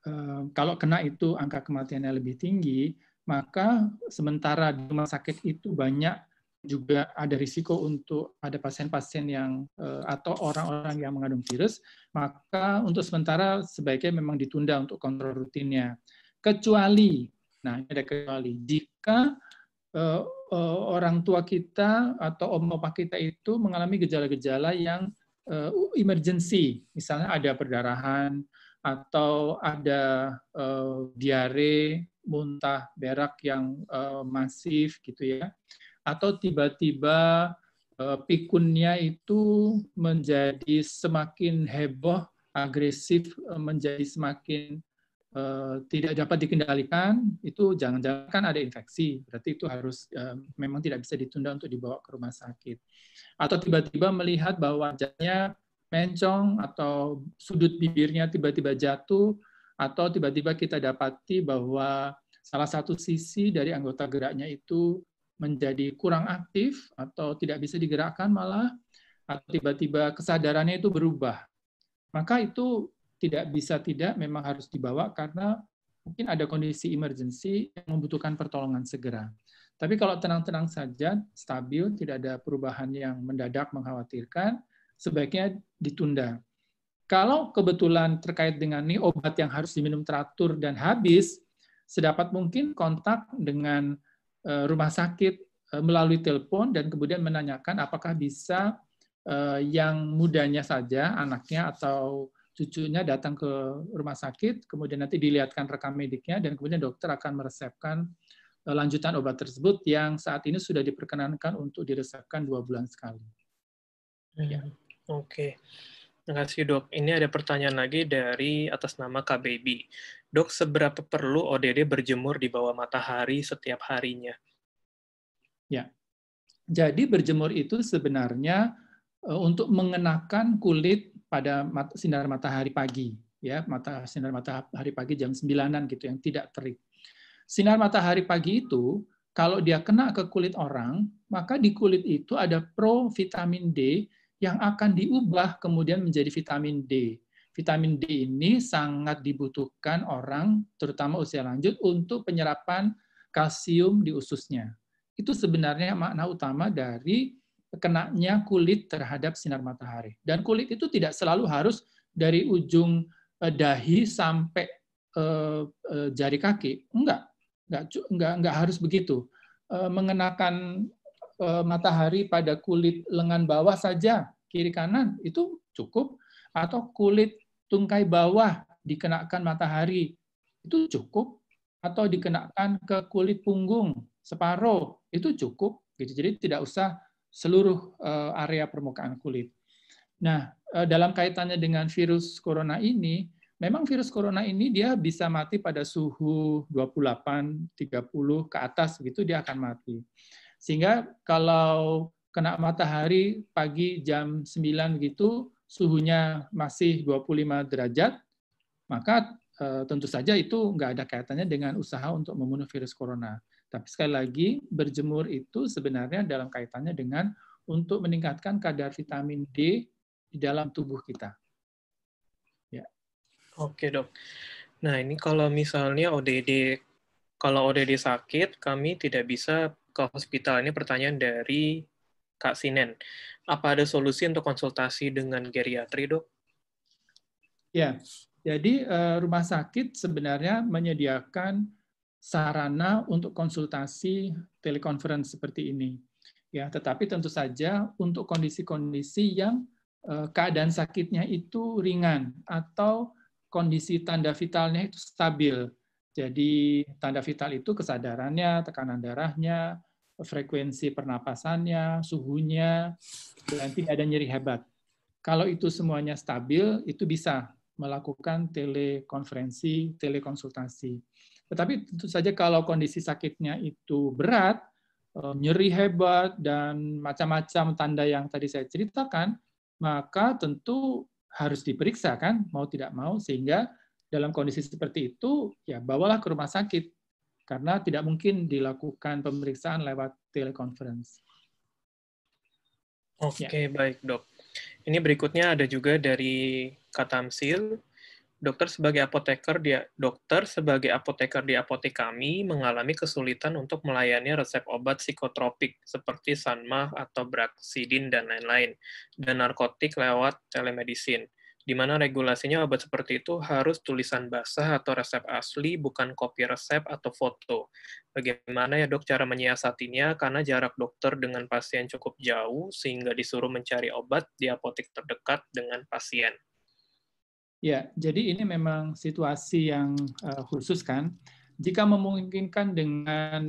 uh, kalau kena itu angka kematiannya lebih tinggi, maka sementara di rumah sakit itu banyak juga ada risiko untuk ada pasien-pasien yang eh, atau orang-orang yang mengandung virus, maka untuk sementara sebaiknya memang ditunda untuk kontrol rutinnya. Kecuali, nah ini ada kecuali, jika uh, uh, orang tua kita atau om opa kita itu mengalami gejala-gejala yang uh, emergency, misalnya ada perdarahan atau ada uh, diare muntah berak yang uh, masif gitu ya atau tiba-tiba uh, pikunnya itu menjadi semakin heboh agresif uh, menjadi semakin uh, tidak dapat dikendalikan itu jangan-jangan kan ada infeksi berarti itu harus uh, memang tidak bisa ditunda untuk dibawa ke rumah sakit atau tiba-tiba melihat bahwa wajahnya mencong atau sudut bibirnya tiba-tiba jatuh atau tiba-tiba kita dapati bahwa salah satu sisi dari anggota geraknya itu menjadi kurang aktif atau tidak bisa digerakkan malah atau tiba-tiba kesadarannya itu berubah maka itu tidak bisa tidak memang harus dibawa karena mungkin ada kondisi emergensi yang membutuhkan pertolongan segera tapi kalau tenang-tenang saja stabil tidak ada perubahan yang mendadak mengkhawatirkan sebaiknya ditunda kalau kebetulan terkait dengan nih obat yang harus diminum teratur dan habis, sedapat mungkin kontak dengan eh, rumah sakit eh, melalui telepon dan kemudian menanyakan apakah bisa eh, yang mudanya saja anaknya atau cucunya datang ke rumah sakit, kemudian nanti dilihatkan rekam mediknya dan kemudian dokter akan meresepkan lanjutan obat tersebut yang saat ini sudah diperkenankan untuk diresepkan dua bulan sekali. Hmm, ya. Oke. Okay. Terima kasih dok. Ini ada pertanyaan lagi dari atas nama KBB. Dok, seberapa perlu ODD berjemur di bawah matahari setiap harinya? Ya, jadi berjemur itu sebenarnya e, untuk mengenakan kulit pada sinar matahari pagi, ya mata sinar matahari pagi jam sembilanan gitu yang tidak terik. Sinar matahari pagi itu kalau dia kena ke kulit orang, maka di kulit itu ada provitamin D yang akan diubah kemudian menjadi vitamin D. Vitamin D ini sangat dibutuhkan orang, terutama usia lanjut, untuk penyerapan kalsium di ususnya. Itu sebenarnya makna utama dari kenaknya kulit terhadap sinar matahari. Dan kulit itu tidak selalu harus dari ujung eh, dahi sampai eh, eh, jari kaki. Enggak, enggak, enggak, enggak harus begitu. Mengenakan Eh, matahari pada kulit lengan bawah saja, kiri kanan, itu cukup. Atau kulit tungkai bawah dikenakan matahari, itu cukup. Atau dikenakan ke kulit punggung, separuh, itu cukup. Gitu. Jadi tidak usah seluruh eh, area permukaan kulit. Nah, eh, dalam kaitannya dengan virus corona ini, memang virus corona ini dia bisa mati pada suhu 28, 30 ke atas gitu dia akan mati. Sehingga kalau kena matahari pagi jam 9 gitu, suhunya masih 25 derajat, maka e, tentu saja itu nggak ada kaitannya dengan usaha untuk membunuh virus corona. Tapi sekali lagi, berjemur itu sebenarnya dalam kaitannya dengan untuk meningkatkan kadar vitamin D di dalam tubuh kita. Ya. Oke dok. Nah ini kalau misalnya ODD, kalau ODD sakit, kami tidak bisa ke hospital. Ini pertanyaan dari Kak Sinen. Apa ada solusi untuk konsultasi dengan geriatri, dok? Ya, jadi eh, rumah sakit sebenarnya menyediakan sarana untuk konsultasi telekonferensi seperti ini. Ya, tetapi tentu saja untuk kondisi-kondisi yang eh, keadaan sakitnya itu ringan atau kondisi tanda vitalnya itu stabil. Jadi tanda vital itu kesadarannya, tekanan darahnya, frekuensi pernapasannya, suhunya, dan tidak ada nyeri hebat. Kalau itu semuanya stabil, itu bisa melakukan telekonferensi, telekonsultasi. Tetapi tentu saja kalau kondisi sakitnya itu berat, eh, nyeri hebat, dan macam-macam tanda yang tadi saya ceritakan, maka tentu harus diperiksa kan, mau tidak mau, sehingga dalam kondisi seperti itu, ya bawalah ke rumah sakit karena tidak mungkin dilakukan pemeriksaan lewat teleconference. Oke, okay, ya. baik dok. Ini berikutnya ada juga dari Katamsil. Dokter sebagai apoteker di dokter sebagai apoteker di apotek kami mengalami kesulitan untuk melayani resep obat psikotropik seperti sanma atau Braxidin dan lain-lain dan narkotik lewat telemedicine di mana regulasinya obat seperti itu harus tulisan basah atau resep asli, bukan kopi resep atau foto. Bagaimana ya dok cara menyiasatinya? Karena jarak dokter dengan pasien cukup jauh, sehingga disuruh mencari obat di apotek terdekat dengan pasien. Ya, jadi ini memang situasi yang eh, khusus kan. Jika memungkinkan dengan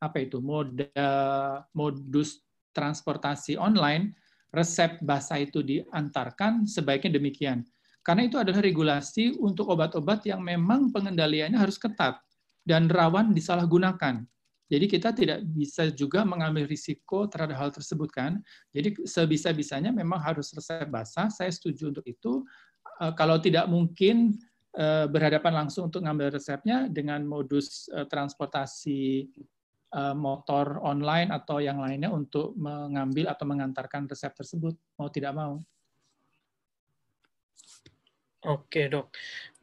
apa itu moda modus transportasi online, resep basah itu diantarkan, sebaiknya demikian. Karena itu adalah regulasi untuk obat-obat yang memang pengendaliannya harus ketat dan rawan disalahgunakan. Jadi kita tidak bisa juga mengambil risiko terhadap hal tersebut kan. Jadi sebisa-bisanya memang harus resep basah. Saya setuju untuk itu. Eh, kalau tidak mungkin eh, berhadapan langsung untuk mengambil resepnya dengan modus eh, transportasi Eh, motor online atau yang lainnya untuk mengambil atau mengantarkan resep tersebut mau tidak mau. Oke dok.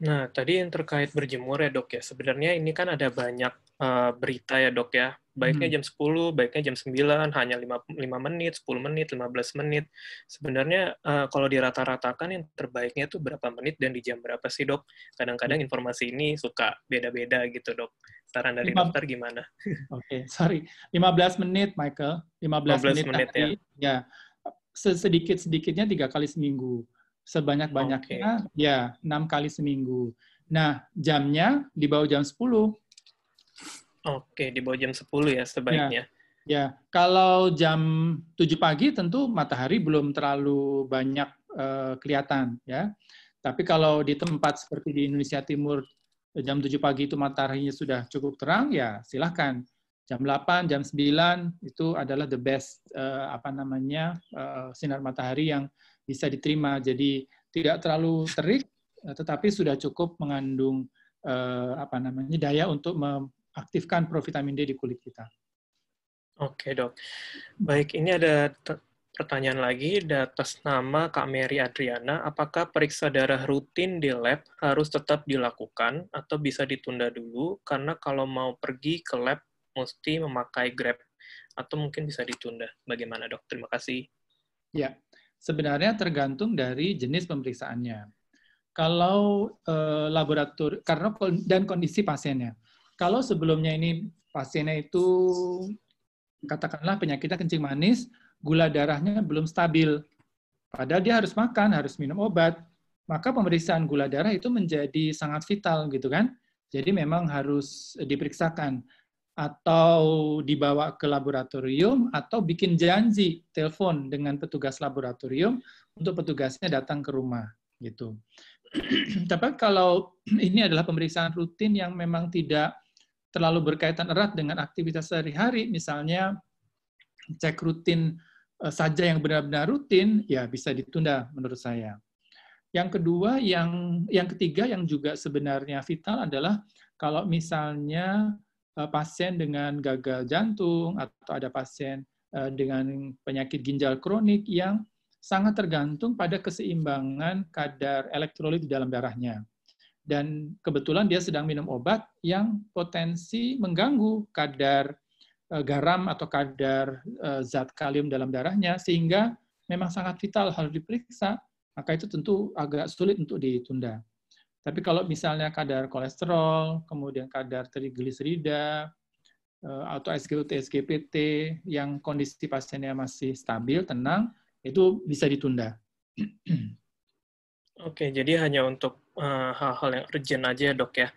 Nah tadi yang terkait berjemur ya dok ya sebenarnya ini kan ada banyak Eh, berita ya dok ya. Baiknya hmm. jam 10, baiknya jam 9, hanya 5, 5 menit, 10 menit, 15 menit. Sebenarnya uh, kalau dirata-ratakan yang terbaiknya itu berapa menit dan di jam berapa sih dok? Kadang-kadang informasi ini suka beda-beda gitu dok. Saran dari 5, dokter gimana? <laughs> Oke, okay, sorry. 15 menit Michael. 15, 15 menit, menit ya. ya. Sedikit-sedikitnya tiga kali seminggu. Sebanyak-banyaknya okay. ya enam kali seminggu. Nah, jamnya di bawah jam 10 Oke, di bawah jam 10 ya sebaiknya. Ya. Ya, kalau jam 7 pagi tentu matahari belum terlalu banyak uh, kelihatan ya. Tapi kalau di tempat seperti di Indonesia Timur eh, jam 7 pagi itu mataharinya sudah cukup terang ya silahkan. Jam 8, jam 9 itu adalah the best uh, apa namanya uh, sinar matahari yang bisa diterima. Jadi tidak terlalu terik tetapi sudah cukup mengandung uh, apa namanya daya untuk aktifkan provitamin D di kulit kita. Oke dok. Baik, ini ada pertanyaan lagi atas nama Kak Mary Adriana. Apakah periksa darah rutin di lab harus tetap dilakukan atau bisa ditunda dulu? Karena kalau mau pergi ke lab mesti memakai Grab atau mungkin bisa ditunda. Bagaimana dok? Terima kasih. Ya, sebenarnya tergantung dari jenis pemeriksaannya. Kalau eh, laboratorium, karena dan kondisi pasiennya. Kalau sebelumnya ini pasiennya itu katakanlah penyakitnya kencing manis, gula darahnya belum stabil. Padahal dia harus makan, harus minum obat. Maka pemeriksaan gula darah itu menjadi sangat vital gitu kan. Jadi memang harus diperiksakan atau dibawa ke laboratorium atau bikin janji telepon dengan petugas laboratorium untuk petugasnya datang ke rumah gitu. <clears throat> Tapi kalau <clears throat> ini adalah pemeriksaan rutin yang memang tidak terlalu berkaitan erat dengan aktivitas sehari-hari, misalnya cek rutin eh, saja yang benar-benar rutin, ya bisa ditunda menurut saya. Yang kedua, yang yang ketiga yang juga sebenarnya vital adalah kalau misalnya eh, pasien dengan gagal jantung atau ada pasien eh, dengan penyakit ginjal kronik yang sangat tergantung pada keseimbangan kadar elektrolit di dalam darahnya dan kebetulan dia sedang minum obat yang potensi mengganggu kadar eh, garam atau kadar eh, zat kalium dalam darahnya sehingga memang sangat vital harus diperiksa maka itu tentu agak sulit untuk ditunda. Tapi kalau misalnya kadar kolesterol, kemudian kadar trigliserida eh, atau SGOT, SGPT yang kondisi pasiennya masih stabil, tenang, itu bisa ditunda. <clears throat> Oke, jadi hanya untuk Eh, hal-hal yang urgent aja ya, dok ya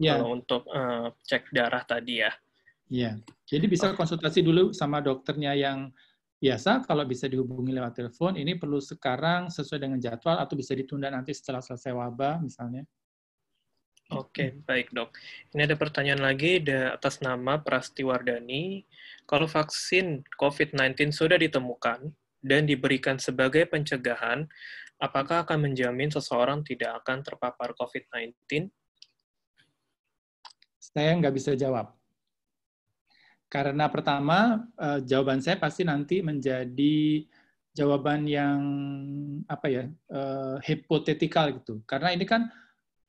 yeah. kalau untuk uh, cek darah tadi ya. Iya, yeah. jadi bisa oh. konsultasi dulu sama dokternya yang biasa. Kalau bisa dihubungi lewat telepon, ini perlu sekarang sesuai dengan jadwal atau bisa ditunda nanti setelah selesai wabah misalnya. Oke, okay, baik dok. Ini ada pertanyaan lagi ada atas nama Prasti Wardani. Kalau vaksin COVID-19 sudah ditemukan, dan diberikan sebagai pencegahan, apakah akan menjamin seseorang tidak akan terpapar COVID-19? Saya nggak bisa jawab. Karena pertama, eh, jawaban saya pasti nanti menjadi jawaban yang apa ya hipotetikal eh, gitu karena ini kan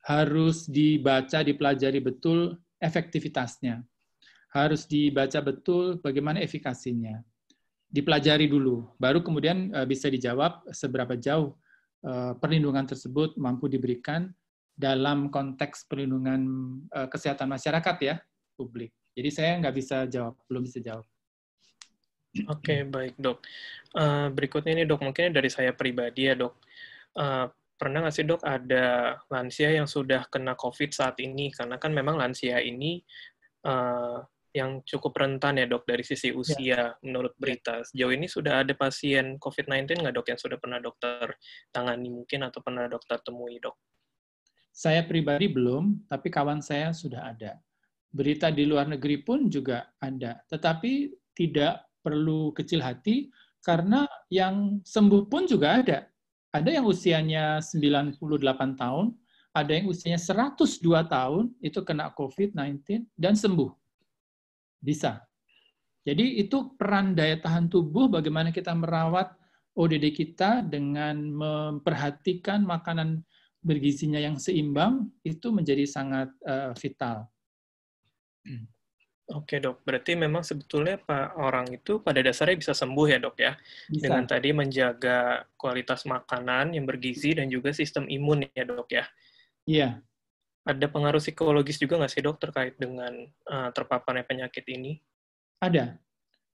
harus dibaca dipelajari betul efektivitasnya harus dibaca betul bagaimana efikasinya dipelajari dulu, baru kemudian eh, bisa dijawab seberapa jauh eh, perlindungan tersebut mampu diberikan dalam konteks perlindungan eh, kesehatan masyarakat ya publik. Jadi saya nggak bisa jawab, belum bisa jawab. Oke, okay, baik dok. berikutnya ini dok, mungkin dari saya pribadi ya dok. pernah nggak sih dok ada lansia yang sudah kena COVID saat ini? Karena kan memang lansia ini yang cukup rentan ya dok dari sisi iya. usia ya. menurut iya. berita. Sejauh ini sudah ada pasien COVID-19 nggak dok yang sudah pernah dokter tangani mungkin atau pernah dokter temui dok? Saya pribadi belum, tapi kawan saya sudah ada. Berita di luar negeri pun juga ada, tetapi tidak perlu kecil hati karena yang sembuh pun juga ada. Ada yang usianya 98 tahun, ada yang usianya 102 tahun itu kena COVID-19 dan sembuh bisa. Jadi itu peran daya tahan tubuh bagaimana kita merawat ODD kita dengan memperhatikan makanan bergizinya yang seimbang itu menjadi sangat uh, vital. Hmm. Oke dok, berarti memang sebetulnya pak orang itu pada dasarnya bisa sembuh ya dok ya bisa. dengan tadi menjaga kualitas makanan yang bergizi dan juga sistem imun ya dok ya. Iya, ada pengaruh psikologis juga nggak sih dok terkait dengan uh, terpaparnya penyakit ini? Ada.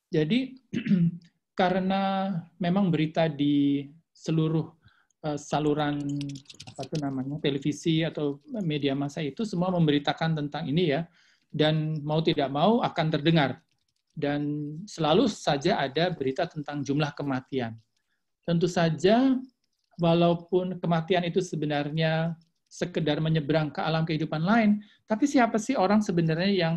Jadi <clears throat> karena memang berita di seluruh uh, saluran apa itu namanya televisi atau media massa itu semua memberitakan tentang ini ya dan mau tidak mau akan terdengar dan selalu saja ada berita tentang jumlah kematian. Tentu saja walaupun kematian itu sebenarnya sekedar menyeberang ke alam kehidupan lain, tapi siapa sih orang sebenarnya yang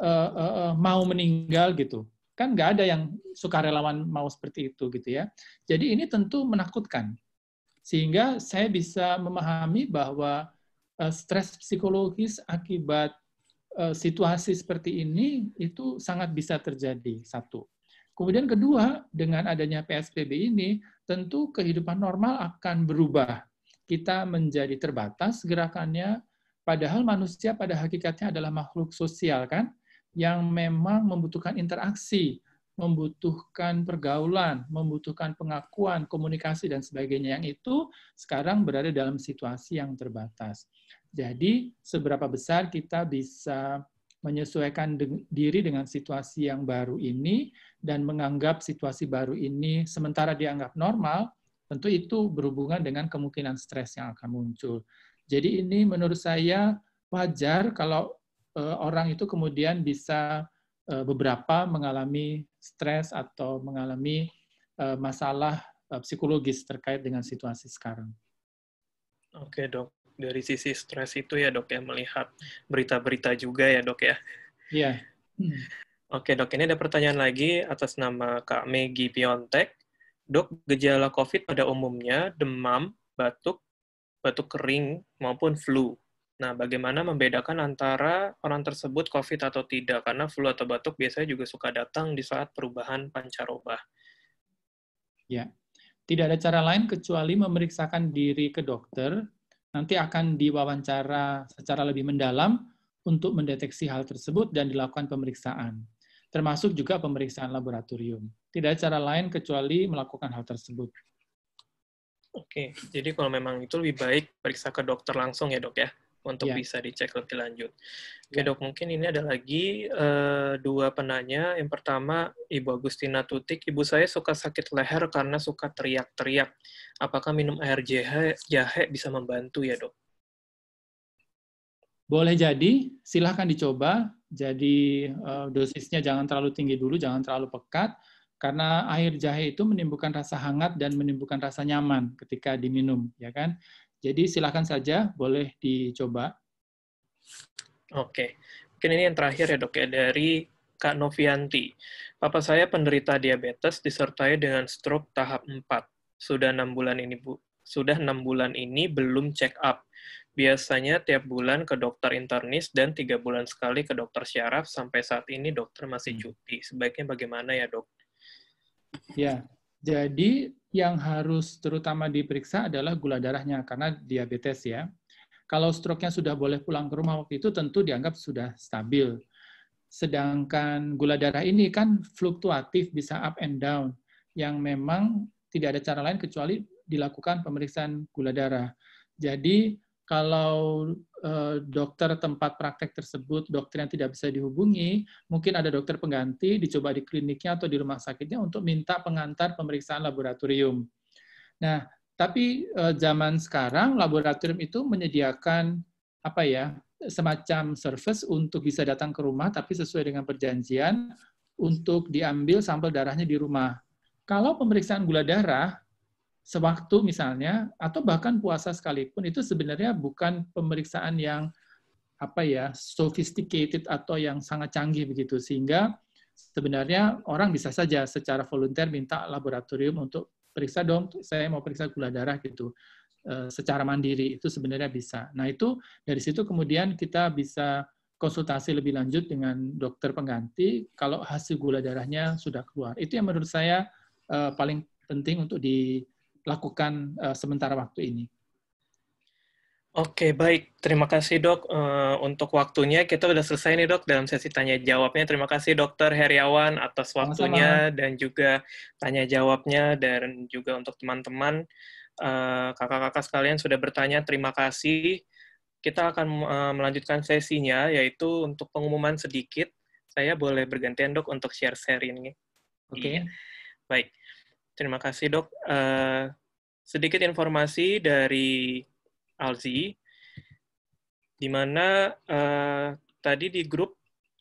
uh, uh, uh, mau meninggal gitu? Kan nggak ada yang suka relawan mau seperti itu gitu ya. Jadi ini tentu menakutkan. Sehingga saya bisa memahami bahwa uh, stres psikologis akibat uh, situasi seperti ini itu sangat bisa terjadi, satu. Kemudian kedua, dengan adanya PSBB ini, tentu kehidupan normal akan berubah kita menjadi terbatas gerakannya, padahal manusia pada hakikatnya adalah makhluk sosial kan, yang memang membutuhkan interaksi, membutuhkan pergaulan, membutuhkan pengakuan, komunikasi, dan sebagainya. Yang itu sekarang berada dalam situasi yang terbatas. Jadi, seberapa besar kita bisa menyesuaikan diri dengan situasi yang baru ini dan menganggap situasi baru ini sementara dianggap normal, Tentu itu berhubungan dengan kemungkinan stres yang akan muncul. Jadi ini menurut saya wajar kalau eh, orang itu kemudian bisa eh, beberapa mengalami stres atau mengalami eh, masalah psikologis terkait dengan situasi sekarang. Oke dok, dari sisi stres itu ya dok ya melihat berita-berita juga ya dok ya. Iya. Yeah. Hmm. Oke dok, ini ada pertanyaan lagi atas nama Kak Megi Piontek. Dok, gejala COVID pada umumnya demam, batuk, batuk kering, maupun flu. Nah, bagaimana membedakan antara orang tersebut COVID atau tidak? Karena flu atau batuk biasanya juga suka datang di saat perubahan pancaroba. Ya, tidak ada cara lain kecuali memeriksakan diri ke dokter. Nanti akan diwawancara secara lebih mendalam untuk mendeteksi hal tersebut dan dilakukan pemeriksaan, termasuk juga pemeriksaan laboratorium tidak cara lain kecuali melakukan hal tersebut. Oke, jadi kalau memang itu lebih baik periksa ke dokter langsung ya dok ya, untuk ya. bisa dicek lebih lanjut. Oke ya. dok, mungkin ini ada lagi uh, dua penanya. Yang pertama, Ibu Agustina Tutik, ibu saya suka sakit leher karena suka teriak-teriak. Apakah minum air jahe, jahe bisa membantu ya dok? Boleh jadi, silahkan dicoba. Jadi eh, dosisnya jangan terlalu tinggi dulu, jangan terlalu pekat karena air jahe itu menimbulkan rasa hangat dan menimbulkan rasa nyaman ketika diminum, ya kan? Jadi silakan saja boleh dicoba. Oke, mungkin ini yang terakhir ya dok ya dari Kak Novianti. Papa saya penderita diabetes disertai dengan stroke tahap 4. Sudah enam bulan ini bu, sudah enam bulan ini belum check up. Biasanya tiap bulan ke dokter internis dan tiga bulan sekali ke dokter syaraf. Sampai saat ini dokter masih hmm. cuti. Sebaiknya bagaimana ya dok? Ya, jadi yang harus terutama diperiksa adalah gula darahnya karena diabetes ya. Kalau stroke-nya sudah boleh pulang ke rumah waktu itu tentu dianggap sudah stabil. Sedangkan gula darah ini kan fluktuatif bisa up and down yang memang tidak ada cara lain kecuali dilakukan pemeriksaan gula darah. Jadi kalau uh, dokter tempat praktek tersebut dokter yang tidak bisa dihubungi, mungkin ada dokter pengganti dicoba di kliniknya atau di rumah sakitnya untuk minta pengantar pemeriksaan laboratorium. Nah, tapi uh, zaman sekarang laboratorium itu menyediakan apa ya semacam service untuk bisa datang ke rumah tapi sesuai dengan perjanjian untuk diambil sampel darahnya di rumah. Kalau pemeriksaan gula darah sewaktu misalnya atau bahkan puasa sekalipun itu sebenarnya bukan pemeriksaan yang apa ya sophisticated atau yang sangat canggih begitu sehingga sebenarnya orang bisa saja secara volunteer minta laboratorium untuk periksa dong saya mau periksa gula darah gitu eh, secara mandiri itu sebenarnya bisa nah itu dari situ kemudian kita bisa konsultasi lebih lanjut dengan dokter pengganti kalau hasil gula darahnya sudah keluar itu yang menurut saya eh, paling penting untuk di lakukan uh, sementara waktu ini. Oke, baik. Terima kasih, Dok, uh, untuk waktunya. Kita sudah selesai nih, Dok, dalam sesi tanya-jawabnya. Terima kasih, Dokter Heriawan, atas waktunya sama dan juga tanya-jawabnya, dan juga untuk teman-teman, uh, kakak-kakak sekalian sudah bertanya. Terima kasih. Kita akan uh, melanjutkan sesinya, yaitu untuk pengumuman sedikit. Saya boleh bergantian, Dok, untuk share sharing ini. Oke. Okay. Iya. Baik. Terima kasih dok. Uh, sedikit informasi dari Alzi, di mana uh, tadi di grup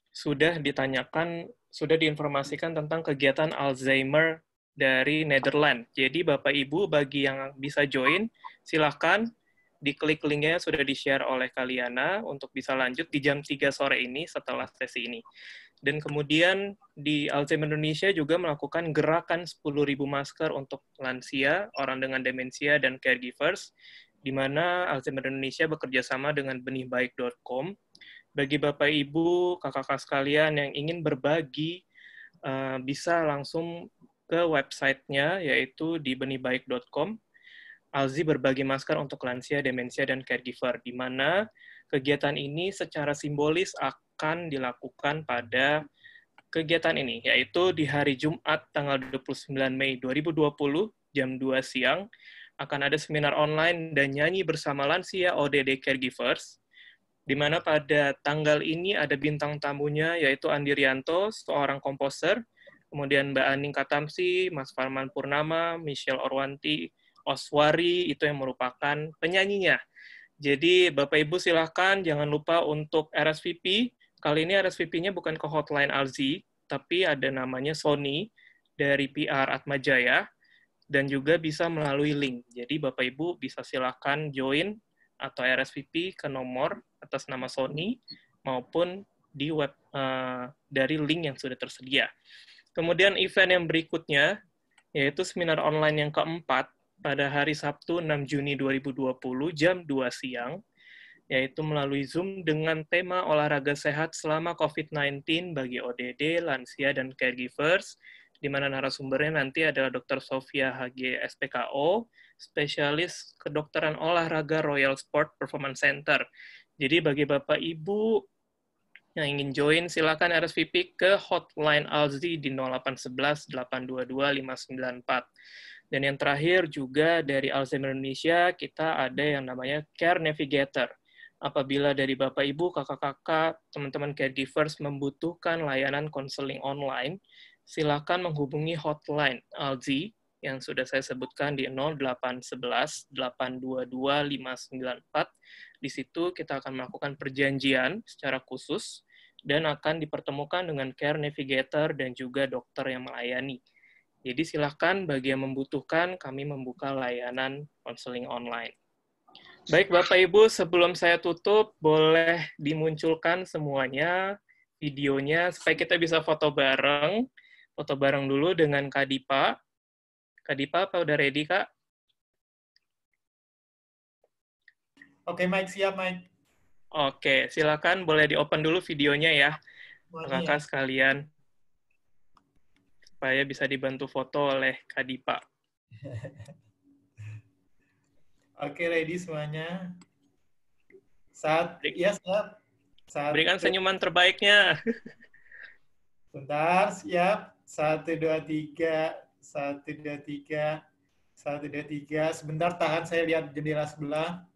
sudah ditanyakan, sudah diinformasikan tentang kegiatan Alzheimer dari Netherlands. Jadi Bapak Ibu bagi yang bisa join, silahkan diklik linknya sudah di-share oleh Kaliana untuk bisa lanjut di jam 3 sore ini setelah sesi ini. Dan kemudian di Alzheimer Indonesia juga melakukan gerakan 10.000 masker untuk lansia, orang dengan demensia, dan caregivers, di mana Alzheimer Indonesia bekerja sama dengan benihbaik.com. Bagi Bapak, Ibu, kakak-kakak sekalian yang ingin berbagi, eh, bisa langsung ke websitenya, yaitu di benihbaik.com. Alzi berbagi masker untuk lansia, demensia, dan caregiver, di mana kegiatan ini secara simbolis akan akan dilakukan pada kegiatan ini, yaitu di hari Jumat tanggal 29 Mei 2020 jam 2 siang akan ada seminar online dan nyanyi bersama lansia ODD Caregivers, di mana pada tanggal ini ada bintang tamunya yaitu Andi Rianto, seorang komposer, kemudian Mbak Aning Katamsi, Mas Farman Purnama, Michelle Orwanti, Oswari, itu yang merupakan penyanyinya. Jadi Bapak Ibu silahkan jangan lupa untuk RSVP Kali ini RSVP-nya bukan ke hotline Alzi, tapi ada namanya Sony dari PR Atmajaya, dan juga bisa melalui link. Jadi Bapak Ibu bisa silakan join atau RSVP ke nomor atas nama Sony maupun di web uh, dari link yang sudah tersedia. Kemudian event yang berikutnya yaitu seminar online yang keempat pada hari Sabtu 6 Juni 2020 jam 2 siang yaitu melalui Zoom dengan tema olahraga sehat selama COVID-19 bagi ODD, lansia, dan caregivers, di mana narasumbernya nanti adalah Dr. Sofia HG SPKO, spesialis kedokteran olahraga Royal Sport Performance Center. Jadi bagi Bapak Ibu yang ingin join, silakan RSVP ke hotline Alzi di 0811 822 594. Dan yang terakhir juga dari Alzheimer Indonesia, kita ada yang namanya Care Navigator apabila dari Bapak Ibu, kakak-kakak, teman-teman caregivers membutuhkan layanan konseling online, silakan menghubungi hotline ALZI yang sudah saya sebutkan di 0811 822 594. Di situ kita akan melakukan perjanjian secara khusus dan akan dipertemukan dengan care navigator dan juga dokter yang melayani. Jadi silakan bagi yang membutuhkan kami membuka layanan konseling online. Baik Bapak Ibu, sebelum saya tutup, boleh dimunculkan semuanya videonya supaya kita bisa foto bareng. Foto bareng dulu dengan Kadipa. Kadipa, Kak Dipa, apa udah ready, Kak? Oke, Mike. Siap, Mike. Oke, silakan boleh di-open dulu videonya ya, kakak ya. sekalian. Supaya bisa dibantu foto oleh Kadipa. <laughs> Oke, ladies semuanya. Saat Beri, ya siap. Saat, berikan senyuman terbaiknya. Bentar, siap. Satu, dua, tiga. Satu, dua, tiga. Satu, dua, tiga. Sebentar, tahan. Saya lihat jendela sebelah.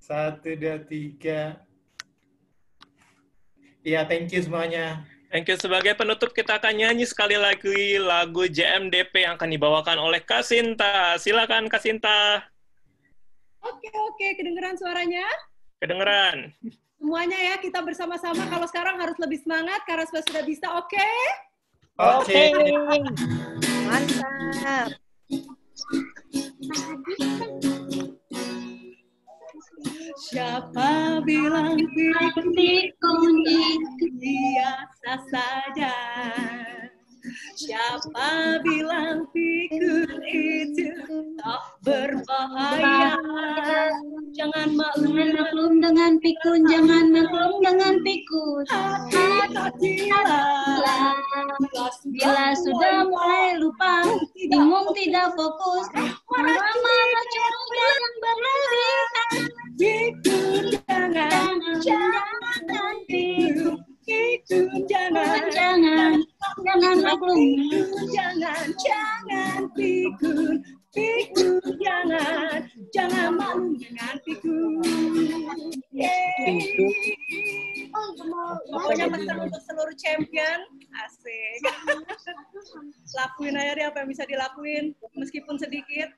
Satu, dua, tiga. Iya, thank you semuanya. Thank you. Sebagai penutup, kita akan nyanyi sekali lagi lagu JMDP yang akan dibawakan oleh Kasinta. Silakan, Kasinta. Oke, oke. Kedengeran suaranya? Kedengeran. Semuanya ya, kita bersama-sama. Kalau sekarang harus lebih semangat karena sudah, sudah bisa, oke? Oke. Mantap. Siapa bilang pilih ini biasa saja? Siapa bilang pikir itu tak berbahaya? Jangan maklum dengan pikun, jangan maklum dengan pikun. Hati bila sudah mulai lupa, bingung tidak fokus. Mama bercuru yang berlebih. Pikun jangan, jangan pikun itu jangan jangan jangan aku jangan jangan pikun pikun jangan jangan malu jangan pikun pokoknya pesan untuk seluruh champion asik <laughs> lakuin aja deh apa yang bisa dilakuin meskipun sedikit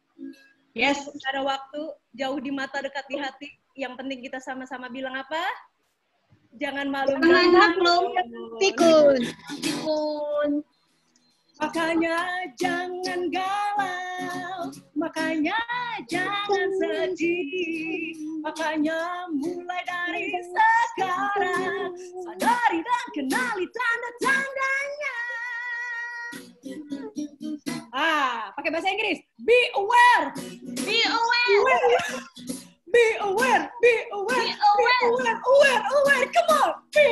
yes ada waktu jauh di mata dekat di hati yang penting kita sama-sama bilang apa jangan malu jangan maklum pikun pikun makanya jangan galau makanya jangan sedih makanya mulai dari sekarang sadari dan kenali tanda-tandanya ah pakai bahasa Inggris be aware be aware be aware, be aware, be aware, be aware, aware, aware. Come on,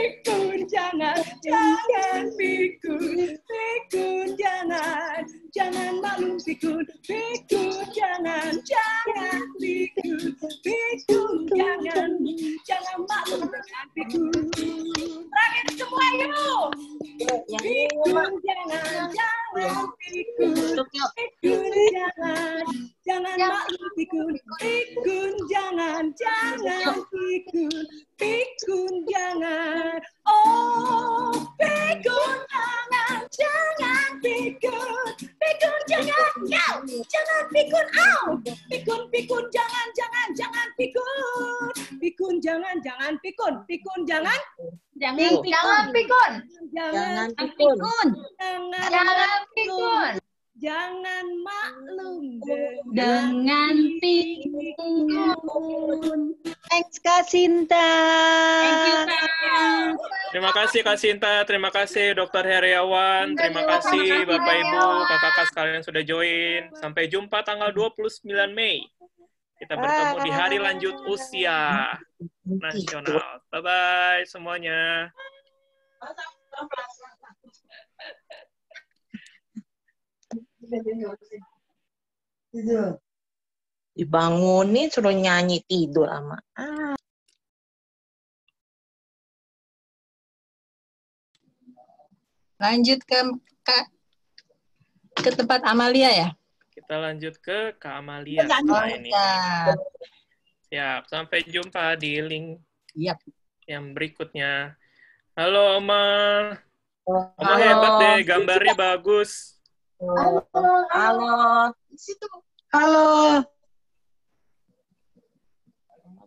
pikun jangan, jangan pikun, pikun jangan, jangan malu pikun, pikun jangan, jangan pikun, pikun jangan, jangan malu pikun. Terakhir semua yuk. Pikun jangan, jangan pikun, pikun jangan jangan jangan pikun pikun jangan jangan pikun pikun jangan oh pikun jangan jangan pikun pikun jangan kau jangan pikun au pikun pikun jangan jangan jangan pikun pikun jangan jangan pikun pikun jangan jangan pikun jangan pikun jangan pikun jangan pikun Jangan maklum dengan pikun. Thanks Kak Sinta. Terima kasih Kak Sinta, terima kasih Dokter Heriawan, terima kasih Bapak Ibu, kakak-kakak sekalian sudah join. Sampai jumpa tanggal 29 Mei. Kita bertemu di hari lanjut usia nasional. Bye-bye semuanya. Tidur. Dibangunin suruh nyanyi tidur ama. Ah. Lanjut ke, ke ke tempat Amalia ya. Kita lanjut ke ke Amalia ini. sampai jumpa di link yep. yang berikutnya. Halo Oma. Oma hebat deh, gambarnya bagus. Halo. Halo. Situ. Halo.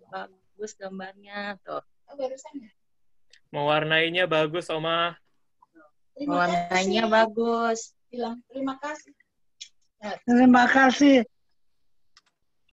Bagus gambarnya tuh. Oh, ya? Mewarnainya bagus, Oma. Mewarnainya bagus. Bilang terima kasih. Terima kasih.